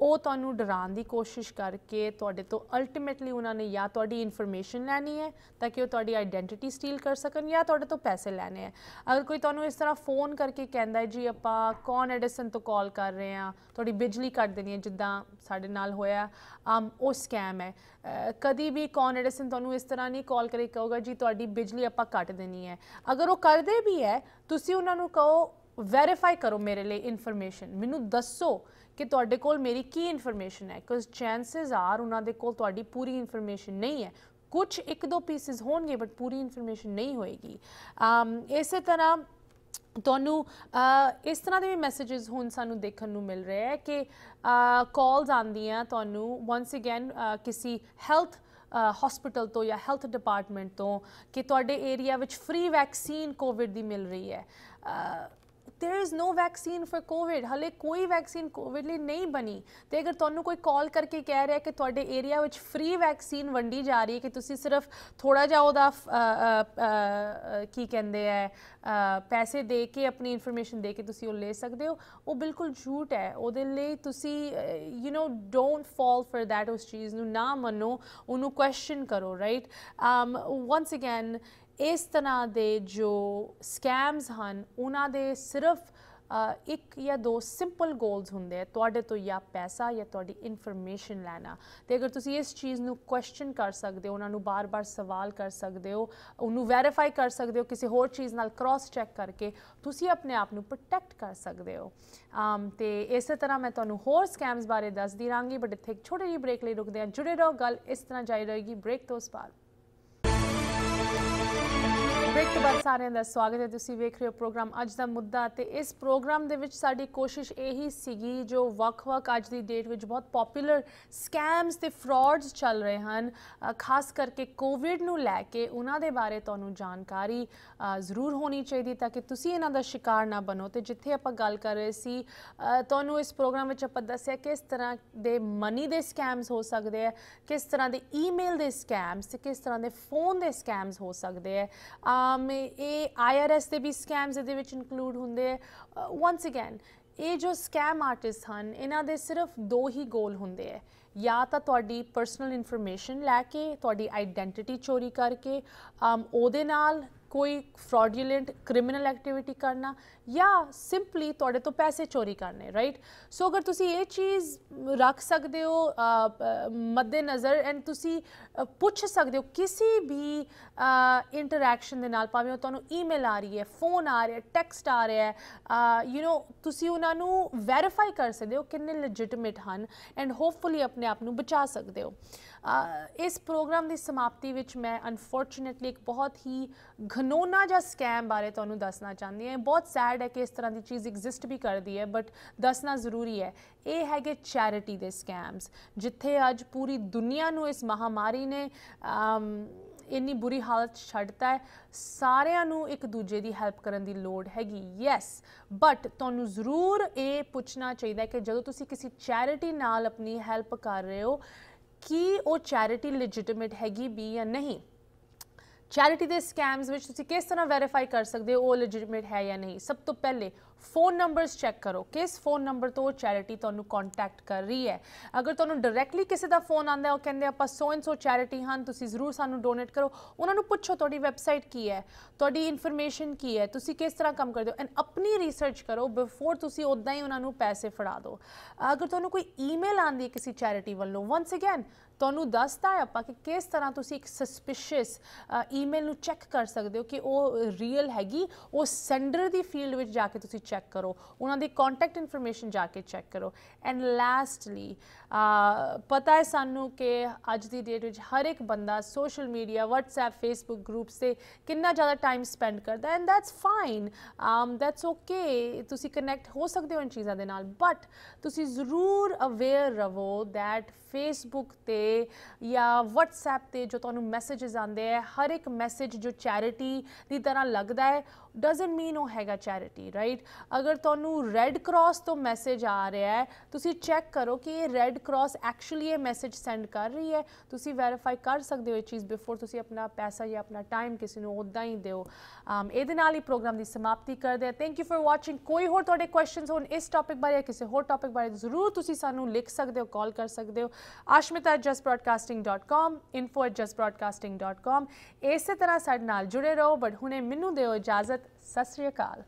S1: ਉਹ ਤੁਹਾਨੂੰ ਡਰਾਉਣ ਦੀ ਕੋਸ਼ਿਸ਼ ਕਰਕੇ ਤੁਹਾਡੇ ਤੋਂ ਅਲਟੀਮੇਟਲੀ ਉਹਨਾਂ ਨੇ ਜਾਂ ਤੁਹਾਡੀ ਇਨਫੋਰਮੇਸ਼ਨ ਲੈਣੀ ਹੈ ਤਾਂ ਕਿ ਉਹ ਤੁਹਾਡੀ ਆਇਡੈਂਟੀਟੀ ਸਟੀਲ ਕਰ ਸਕਣ ਜਾਂ ਤੁਹਾਡੇ ਤੋਂ ਪੈਸੇ ਲੈਣੇ ਹੈ ਅਗਰ ਕੋਈ ਤੁਹਾਨੂੰ ਇਸ ਤਰ੍ਹਾਂ ਫੋਨ ਕਰਕੇ ਕਹਿੰਦਾ ਹੈ ਜੀ ਆਪਾਂ ਕੌਨ ਐਡੀਸਨ ਤੋਂ ਕਾਲ ਕਰ ਰਹੇ ਆ ਤੁਹਾਡੀ ਬਿਜਲੀ ਕੱਟ ਦੇਣੀ ਹੈ ਜਿੱਦਾਂ ਸਾਡੇ ਨਾਲ ਹੋਇਆ ਉਹ ਸਕੈਮ ਹੈ ਕਦੀ ਵੀ ਕੌਨ ਐਡੀਸਨ ਤੁਹਾਨੂੰ ਇਸ ਤਰ੍ਹਾਂ ਨਹੀਂ ਕਾਲ ਕਰੇ ਕਹੋਗਾ ਜੀ ਤੁਹਾਡੀ ਬਿਜਲੀ ਆਪਾਂ ਕੱਟ ਦੇਣੀ ਹੈ ਅਗਰ ਉਹ ਕਰਦੇ ਵੀ ਹੈ ਤੁਸੀਂ ਉਹਨਾਂ ਨੂੰ ਕਹੋ ਵੈਰੀਫਾਈ ਕਰੋ ਮੇਰੇ ਲਈ ਇਨਫੋਰਮੇਸ਼ਨ ਮੈਨੂੰ ਦੱਸੋ ਕਿ ਤੁਹਾਡੇ ਕੋਲ ਮੇਰੀ ਕੀ ਇਨਫੋਰਮੇਸ਼ਨ ਹੈ ਕਿਉਂਕਿ ਚਾਂਸਸ ਆਰ ਉਹਨਾਂ ਦੇ ਕੋਲ ਤੁਹਾਡੀ ਪੂਰੀ ਇਨਫੋਰਮੇਸ਼ਨ ਨਹੀਂ ਹੈ ਕੁਝ ਇੱਕ ਦੋ ਪੀਸਿਸ ਹੋਣਗੇ ਬਟ ਪੂਰੀ ਇਨਫੋਰਮੇਸ਼ਨ ਨਹੀਂ ਹੋਏਗੀ ਅਮ ਇਸੇ ਤਰ੍ਹਾਂ ਤੁਹਾਨੂੰ ਇਸ ਤਰ੍ਹਾਂ ਦੇ ਵੀ ਮੈਸੇजेस ਹੁਣ ਸਾਨੂੰ ਦੇਖਣ ਨੂੰ ਮਿਲ ਰਿਹਾ ਹੈ ਕਿ ਕਾਲਸ ਆਉਂਦੀਆਂ ਤੁਹਾਨੂੰ ਵਾਂਸ ਅਗੇਨ ਕਿਸੇ ਹੈਲਥ ਹਸਪੀਟਲ ਤੋਂ ਜਾਂ ਹੈਲਥ ਡਿਪਾਰਟਮੈਂਟ ਤੋਂ ਕਿ ਤੁਹਾਡੇ ਏਰੀਆ ਵਿੱਚ ਫ੍ਰੀ ਵੈਕਸੀਨ ਕੋਵਿਡ ਦੀ ਮਿਲ ਰਹੀ ਹੈ there is no vaccine for COVID ਹਲੇ ਕੋਈ ਵੈਕਸੀਨ ਕੋਵਿਡ ਲਈ ਨਹੀਂ ਬਣੀ ਤੇ ਅਗਰ ਤੁਹਾਨੂੰ ਕੋਈ ਕਾਲ ਕਰਕੇ ਕਹਿ ਰਿਹਾ ਕਿ ਤੁਹਾਡੇ ਏਰੀਆ ਵਿੱਚ ਫ੍ਰੀ ਵੈਕਸੀਨ ਵੰਡੀ ਜਾ ਰਹੀ ਹੈ ਕਿ ਤੁਸੀਂ ਸਿਰਫ ਥੋੜਾ ਜਿਹਾ ਉਹਦਾ ਕੀ ਕਹਿੰਦੇ ਆ ਪੈਸੇ ਦੇ ਕੇ ਆਪਣੀ ਇਨਫੋਰਮੇਸ਼ਨ ਦੇ ਕੇ ਤੁਸੀਂ ਉਹ ਲੈ ਸਕਦੇ ਹੋ ਉਹ ਬਿਲਕੁਲ ਝੂਠ ਹੈ ਉਹਦੇ ਲਈ ਤੁਸੀਂ you know don't fall for that ਉਸ ਚੀਜ਼ ਨੂੰ ਨਾ ਮੰਨੋ ਉਹਨੂੰ ਕੁਐਸਚਨ ਕਰੋ ਰਾਈਟ um once again ਇਸ ਤਰ੍ਹਾਂ ਦੇ ਜੋ ਸਕੈਮਸ ਹਨ ਉਹਨਾਂ ਦੇ ਸਿਰਫ ਇੱਕ ਜਾਂ ਦੋ ਸਿੰਪਲ ਗੋਲਸ ਹੁੰਦੇ ਆ ਤੁਹਾਡੇ ਤੋਂ ਜਾਂ ਪੈਸਾ ਜਾਂ ਤੁਹਾਡੀ ਇਨਫੋਰਮੇਸ਼ਨ ਲੈਣਾ ਤੇ ਅਗਰ ਤੁਸੀਂ ਇਸ ਚੀਜ਼ ਨੂੰ ਕੁਐਸਚਨ ਕਰ ਸਕਦੇ ਹੋ ਉਹਨਾਂ ਨੂੰ ਬਾਰ-ਬਾਰ ਸਵਾਲ ਕਰ ਸਕਦੇ ਹੋ ਉਹਨੂੰ ਵੈਰੀਫਾਈ ਕਰ ਸਕਦੇ ਹੋ ਕਿਸੇ ਹੋਰ ਚੀਜ਼ ਨਾਲ ਕ੍ਰਾਸ ਚੈੱਕ ਕਰਕੇ ਤੁਸੀਂ ਆਪਣੇ ਆਪ ਨੂੰ ਪ੍ਰੋਟੈਕਟ ਕਰ ਸਕਦੇ ਹੋ ਆਮ ਤੇ ਇਸੇ ਤਰ੍ਹਾਂ ਮੈਂ ਤੁਹਾਨੂੰ ਹੋਰ ਸਕੈਮਸ ਬਾਰੇ ਦੱਸਦੀ ਰਾਂਗੀ ਬਟ ਇੱਥੇ ਇੱਕ ਛੋਟੀ ਜਿਹੀ ਬ੍ਰੇਕ ਲਈ ਰੁਕਦੇ ਆ ਜੁੜੇ ਰਹੋ ਗੱਲ ਇਸ ਤਰ੍ਹਾਂ ਜਾਈ ਰਹੇਗੀ ਬ੍ਰੇਕ ਤੋਂ ਬਾਅਦ Bye. ਬ੍ਰੇਕ ਤੋਂ ਬਾਅਦ ਸਾਰਿਆਂ ਦਾ ਸਵਾਗਤ ਹੈ ਤੁਸੀਂ ਵੇਖ ਰਹੇ ਹੋ ਪ੍ਰੋਗਰਾਮ ਅੱਜ ਦਾ ਮੁੱਦਾ ਤੇ ਇਸ ਪ੍ਰੋਗਰਾਮ ਦੇ ਵਿੱਚ ਸਾਡੀ ਕੋਸ਼ਿਸ਼ ਇਹੀ ਸੀਗੀ ਜੋ ਵੱਖ-ਵੱਖ ਅੱਜ ਦੀ ਡੇਟ ਵਿੱਚ ਬਹੁਤ ਪਪੂਲਰ ਸਕੈਮਸ ਤੇ ਫਰਾਡਸ ਚੱਲ ਰਹੇ ਹਨ ਖਾਸ ਕਰਕੇ ਕੋਵਿਡ ਨੂੰ ਲੈ ਕੇ ਉਹਨਾਂ ਦੇ ਬਾਰੇ ਤੁਹਾਨੂੰ ਜਾਣਕਾਰੀ ਜ਼ਰੂਰ ਹੋਣੀ ਚਾਹੀਦੀ ਤਾਂ ਕਿ ਤੁਸੀਂ ਇਹਨਾਂ ਦਾ ਸ਼ਿਕਾਰ ਨਾ ਬਣੋ ਤੇ ਜਿੱਥੇ ਆਪਾਂ ਗੱਲ ਕਰ ਰਹੇ ਸੀ ਤੁਹਾਨੂੰ ਇਸ ਪ੍ਰੋਗਰਾਮ ਵਿੱਚ ਆਪਾਂ ਦੱਸਿਆ ਕਿਸ ਤਰ੍ਹਾਂ ਦੇ ਮਨੀ ਦੇ ਸਕੈਮਸ ਹੋ ਸਕਦੇ ਆ ਕਿਸ ਤਰ੍ਹਾਂ ਦੇ ਈਮੇਲ ਦੇ ਸਕੈਮਸ ਤੇ ਕਿਸ ਤਰ੍ਹਾਂ ਦੇ ਫੋਨ ਦੇ ਸਕੈਮਸ ਹੋ ਸਕਦੇ ਆ ਇਹ ਆਈਆਰਐਸ ਦੇ ਵੀ ਸਕੈਮਸ ਇਹਦੇ ਵਿੱਚ ਇਨਕਲੂਡ ਹੁੰਦੇ ਆ ਵਾਂਸ ਅਗੇਨ ਇਹ ਜੋ ਸਕੈਮ ਆਰਟਿਸਟ ਹਨ ਇਹਨਾਂ ਦੇ ਸਿਰਫ ਦੋ ਹੀ ਗੋਲ ਹੁੰਦੇ ਆ ਜਾਂ ਤਾਂ ਤੁਹਾਡੀ ਪਰਸਨਲ ਇਨਫੋਰਮੇਸ਼ਨ ਲੈ ਕੇ ਤੁਹਾਡੀ ਆਈਡੈਂਟੀਟੀ ਚੋਰੀ ਕਰਕੇ ਉਹਦੇ ਨਾਲ ਕੋਈ ਫਰਾਡੂਲੈਂਟ ਕ੍ਰਿਮੀਨਲ ਐਕਟੀਵਿਟੀ ਕਰਨਾ ਜਾਂ ਸਿੰਪਲੀ ਤੁਹਾਡੇ ਤੋਂ ਪੈਸੇ ਚੋਰੀ ਕਰਨੇ ਰਾਈਟ ਸੋ ਅਗਰ ਤੁਸੀਂ ਇਹ ਚੀਜ਼ ਰੱਖ ਸਕਦੇ ਹੋ ਮੱਦੇ ਨਜ਼ਰ ਐਂਡ ਤੁਸੀਂ ਪੁੱਛ ਸਕਦੇ ਹੋ ਕਿਸੇ ਵੀ ਇੰਟਰੈਕਸ਼ਨ ਦੇ ਨਾਲ ਭਾਵੇਂ ਉਹ ਤੁਹਾਨੂੰ ਈਮੇਲ ਆ ਰਹੀ ਹੈ ਫੋਨ ਆ ਰਿਹਾ ਟੈਕਸਟ ਆ ਰਿਹਾ ਹੈ ਯੂ نو ਤੁਸੀਂ ਉਹਨਾਂ ਨੂੰ ਵੈਰੀਫਾਈ ਕਰ ਸਕਦੇ ਹੋ ਕਿੰਨੇ ਲੈਜੀਟਿਮੇਟ ਹਨ ਐਂਡ ਹੋਪਫੁਲੀ ਆਪਣੇ ਆਪ ਨੂੰ ਬਚਾ ਸਕਦੇ ਹੋ ਇਸ ਪ੍ਰੋਗਰਾਮ ਦੀ ਸਮਾਪਤੀ ਵਿੱਚ ਮੈਂ ਅਨਫੋਰਚੂਨੇਟਲੀ ਇੱਕ ਬਹੁਤ ਹੀ ਘਨੋਨਾ ਜਿਹਾ ਸਕੈਮ ਬਾਰੇ ਤੁਹਾਨੂੰ ਦੱਸਣਾ ਚਾਹੁੰਦੀ ਹਾਂ ਬਹੁਤ ਸੈਡ ਸੈਡ ਹੈ ਕਿ ਇਸ ਤਰ੍ਹਾਂ ਦੀ ਚੀਜ਼ ਐਗਜ਼ਿਸਟ ਵੀ ਕਰਦੀ ਹੈ ਬਟ ਦੱਸਣਾ ਜ਼ਰੂਰੀ ਹੈ ਇਹ ਹੈਗੇ ਚੈਰਿਟੀ ਦੇ ਸਕੈਮਸ ਜਿੱਥੇ ਅੱਜ ਪੂਰੀ ਦੁਨੀਆ ਨੂੰ ਇਸ ਮਹਾਮਾਰੀ ਨੇ ਇੰਨੀ ਬੁਰੀ ਹਾਲਤ ਛੱਡਤਾ ਹੈ ਸਾਰਿਆਂ ਨੂੰ ਇੱਕ ਦੂਜੇ ਦੀ ਹੈਲਪ ਕਰਨ ਦੀ ਲੋੜ ਹੈਗੀ ਯੈਸ ਬਟ ਤੁਹਾਨੂੰ ਜ਼ਰੂਰ ਇਹ ਪੁੱਛਣਾ ਚਾਹੀਦਾ ਹੈ ਕਿ ਜਦੋਂ ਤੁਸੀਂ ਕਿਸੇ ਚੈਰਿਟੀ ਨਾਲ ਆਪਣੀ ਹੈਲਪ ਕਰ ਰਹੇ ਹੋ ਕੀ ਉਹ ਚੈਰਿਟੀ ਲੈਜੀਟਿਮੇਟ ਹੈਗੀ ਵੀ ਜਾਂ ਨਹੀਂ ਚੈਰਿਟੀ ਦੇ ਸਕੈਮਸ ਵਿੱਚ ਤੁਸੀਂ ਕਿਸ ਤਰ੍ਹਾਂ ਵੈਰੀਫਾਈ ਕਰ ਸਕਦੇ ਹੋ ਉਹ ਲੈਜੀਟਿਮੇਟ ਹੈ ਜਾਂ ਨਹੀਂ ਸਭ ਤੋਂ ਪਹਿਲੇ ਫੋਨ ਨੰਬਰਸ ਚੈੱਕ ਕਰੋ ਕਿਸ ਫੋਨ ਨੰਬਰ ਤੋਂ ਚੈਰਿਟੀ ਤੁਹਾਨੂੰ ਕੰਟੈਕਟ ਕਰ ਰਹੀ ਹੈ ਅਗਰ ਤੁਹਾਨੂੰ ਡਾਇਰੈਕਟਲੀ ਕਿਸੇ ਦਾ ਫੋਨ ਆਂਦਾ ਹੈ ਉਹ ਕਹਿੰਦੇ ਆਪਾਂ ਸੋ ਐਂਡ ਸੋ ਚੈਰਿਟੀ ਹਨ ਤੁਸੀਂ ਜ਼ਰੂਰ ਸਾਨੂੰ ਡੋਨੇਟ ਕਰੋ ਉਹਨਾਂ ਨੂੰ ਪੁੱਛੋ ਤੁਹਾਡੀ ਵੈਬਸਾਈਟ ਕੀ ਹੈ ਤੁਹਾਡੀ ਇਨਫੋਰਮੇਸ਼ਨ ਕੀ ਹੈ ਤੁਸੀਂ ਕਿਸ ਤਰ੍ਹਾਂ ਕੰਮ ਕਰਦੇ ਹੋ ਐਂਡ ਆਪਣੀ ਰਿਸਰਚ ਕਰੋ ਬਿਫੋਰ ਤੁਸੀਂ ਉਦਾਂ ਹੀ ਉਹਨਾਂ ਨੂੰ ਪੈਸੇ ਫੜਾ ਦਿਓ ਅਗਰ ਤੁਹਾਨੂੰ ਕੋਈ ਈਮੇਲ ਆਂਦੀ ਹੈ ਕਿਸੇ ਚੈਰਿਟੀ ਵੱਲੋਂ ਵਾਂਸ ਅਗੇਨ ਤੁਹਾਨੂੰ ਦੱਸਦਾ ਹੈ ਆਪਾਂ ਕਿ ਕਿਸ ਤਰ੍ਹਾਂ ਤੁਸੀਂ ਇੱਕ ਸਸਪੀਸ਼ੀਅਸ ਈਮੇਲ ਨੂੰ ਚੈੱਕ ਕਰ ਸਕਦੇ ਹੋ ਕਿ ਉਹ ਰੀਅਲ ਹੈਗੀ ਉਹ ਸੈਂਡਰ ਦੀ ਫੀਲਡ ਵਿੱਚ ਜਾ ਕੇ ਤੁਸੀਂ ਚੈੱਕ ਕਰੋ ਉਹਨਾਂ ਦੀ ਕੰਟੈਕਟ ਇਨਫੋਰਮੇਸ਼ਨ ਜਾ ਕੇ ਚੈੱਕ ਕਰੋ ਐਂਡ ਲਾਸਟਲੀ ਪਤਾ ਹੈ ਸਾਨੂੰ ਕਿ ਅੱਜ ਦੀ ਡੇਟ ਵਿੱਚ ਹਰ ਇੱਕ ਬੰਦਾ social media WhatsApp Facebook groups ਤੇ ਕਿੰਨਾ ਜ਼ਿਆਦਾ ਟਾਈਮ ਸਪੈਂਡ ਕਰਦਾ and that's fine um that's okay ਤੁਸੀਂ ਕਨੈਕਟ ਹੋ ਸਕਦੇ ਹੋ ਇਨ ਚੀਜ਼ਾਂ ਦੇ ਨਾਲ ਬਟ ਤੁਸੀਂ ਜ਼ਰੂਰ ਅਵੇਅਰ ਰਹੋ ਥੈਟ Facebook ਤੇ ਜਾਂ WhatsApp ਤੇ ਜੋ ਤੁਹਾਨੂੰ ਮੈਸੇजेस ਆਉਂਦੇ ਆ ਹਰ ਇੱਕ ਮੈਸੇਜ ਜੋ ਚੈਰਿਟੀ ਦੀ ਤਰ੍ਹਾਂ ਲੱਗਦਾ ਹੈ ਡਸਨਟ ਮੀਨ ਉਹ ਹੈਗਾ ਚੈਰਿਟੀ ਰਾਈਟ ਅਗਰ ਤੁਹਾਨੂੰ ਰੈੱਡ ਕਰਾਸ ਤੋਂ ਮੈਸੇਜ ਆ ਰਿਹਾ ਹੈ ਤੁਸੀਂ ਚੈੱਕ ਕਰੋ ਕਿ ਇਹ ਰੈੱਡ ਕਰਾਸ ਐਕਚੁਅਲੀ ਇਹ ਮੈਸੇਜ ਸੈਂਡ ਕਰ ਰਹੀ ਹੈ ਤੁਸੀਂ ਵੈਰੀਫਾਈ ਕਰ ਸਕਦੇ ਹੋ ਇਹ ਚੀਜ਼ ਬਿਫੋਰ ਤੁਸੀਂ ਆਪਣਾ ਪੈਸਾ ਜਾਂ ਆਪਣਾ ਟਾਈਮ ਕਿਸੇ ਨੂੰ ਉਦਾਂ ਹੀ ਦਿਓ um, ਇਹਦੇ ਨਾਲ ਹੀ ਪ੍ਰੋਗਰਾਮ ਦੀ ਸਮਾਪਤੀ ਕਰਦੇ ਆ ਥੈਂਕ ਯੂ ਫॉर ਵਾਚਿੰਗ ਕੋਈ ਹੋਰ ਤੁਹਾਡੇ ਕੁਐਸਚਨਸ ਹੋਣ ਇਸ ਟਾਪਿਕ ਬਾਰੇ ਜਾਂ ਕਿਸੇ ਹੋਰ ਟਾਪਿਕ ਬਾਰੇ ਜ਼ਰੂਰ ਤੁਸੀਂ ਸਾਨੂੰ ਲਿਖ ਸਕਦੇ ਹੋ ਕਾਲ ਕਰ ਸਕਦੇ ਹੋ ashmita@justbroadcasting.com info@justbroadcasting.com ਇਸੇ ਤਰ੍ਹਾਂ ਸਾਡੇ ਨਾਲ ਜੁੜੇ ਰਹੋ ਬਟ ਹੁਣੇ ਮੈਨੂੰ ਦਿਓ ਇਜਾਜ਼ਤ ਸਤਿ ਸ੍ਰੀ ਅਕਾਲ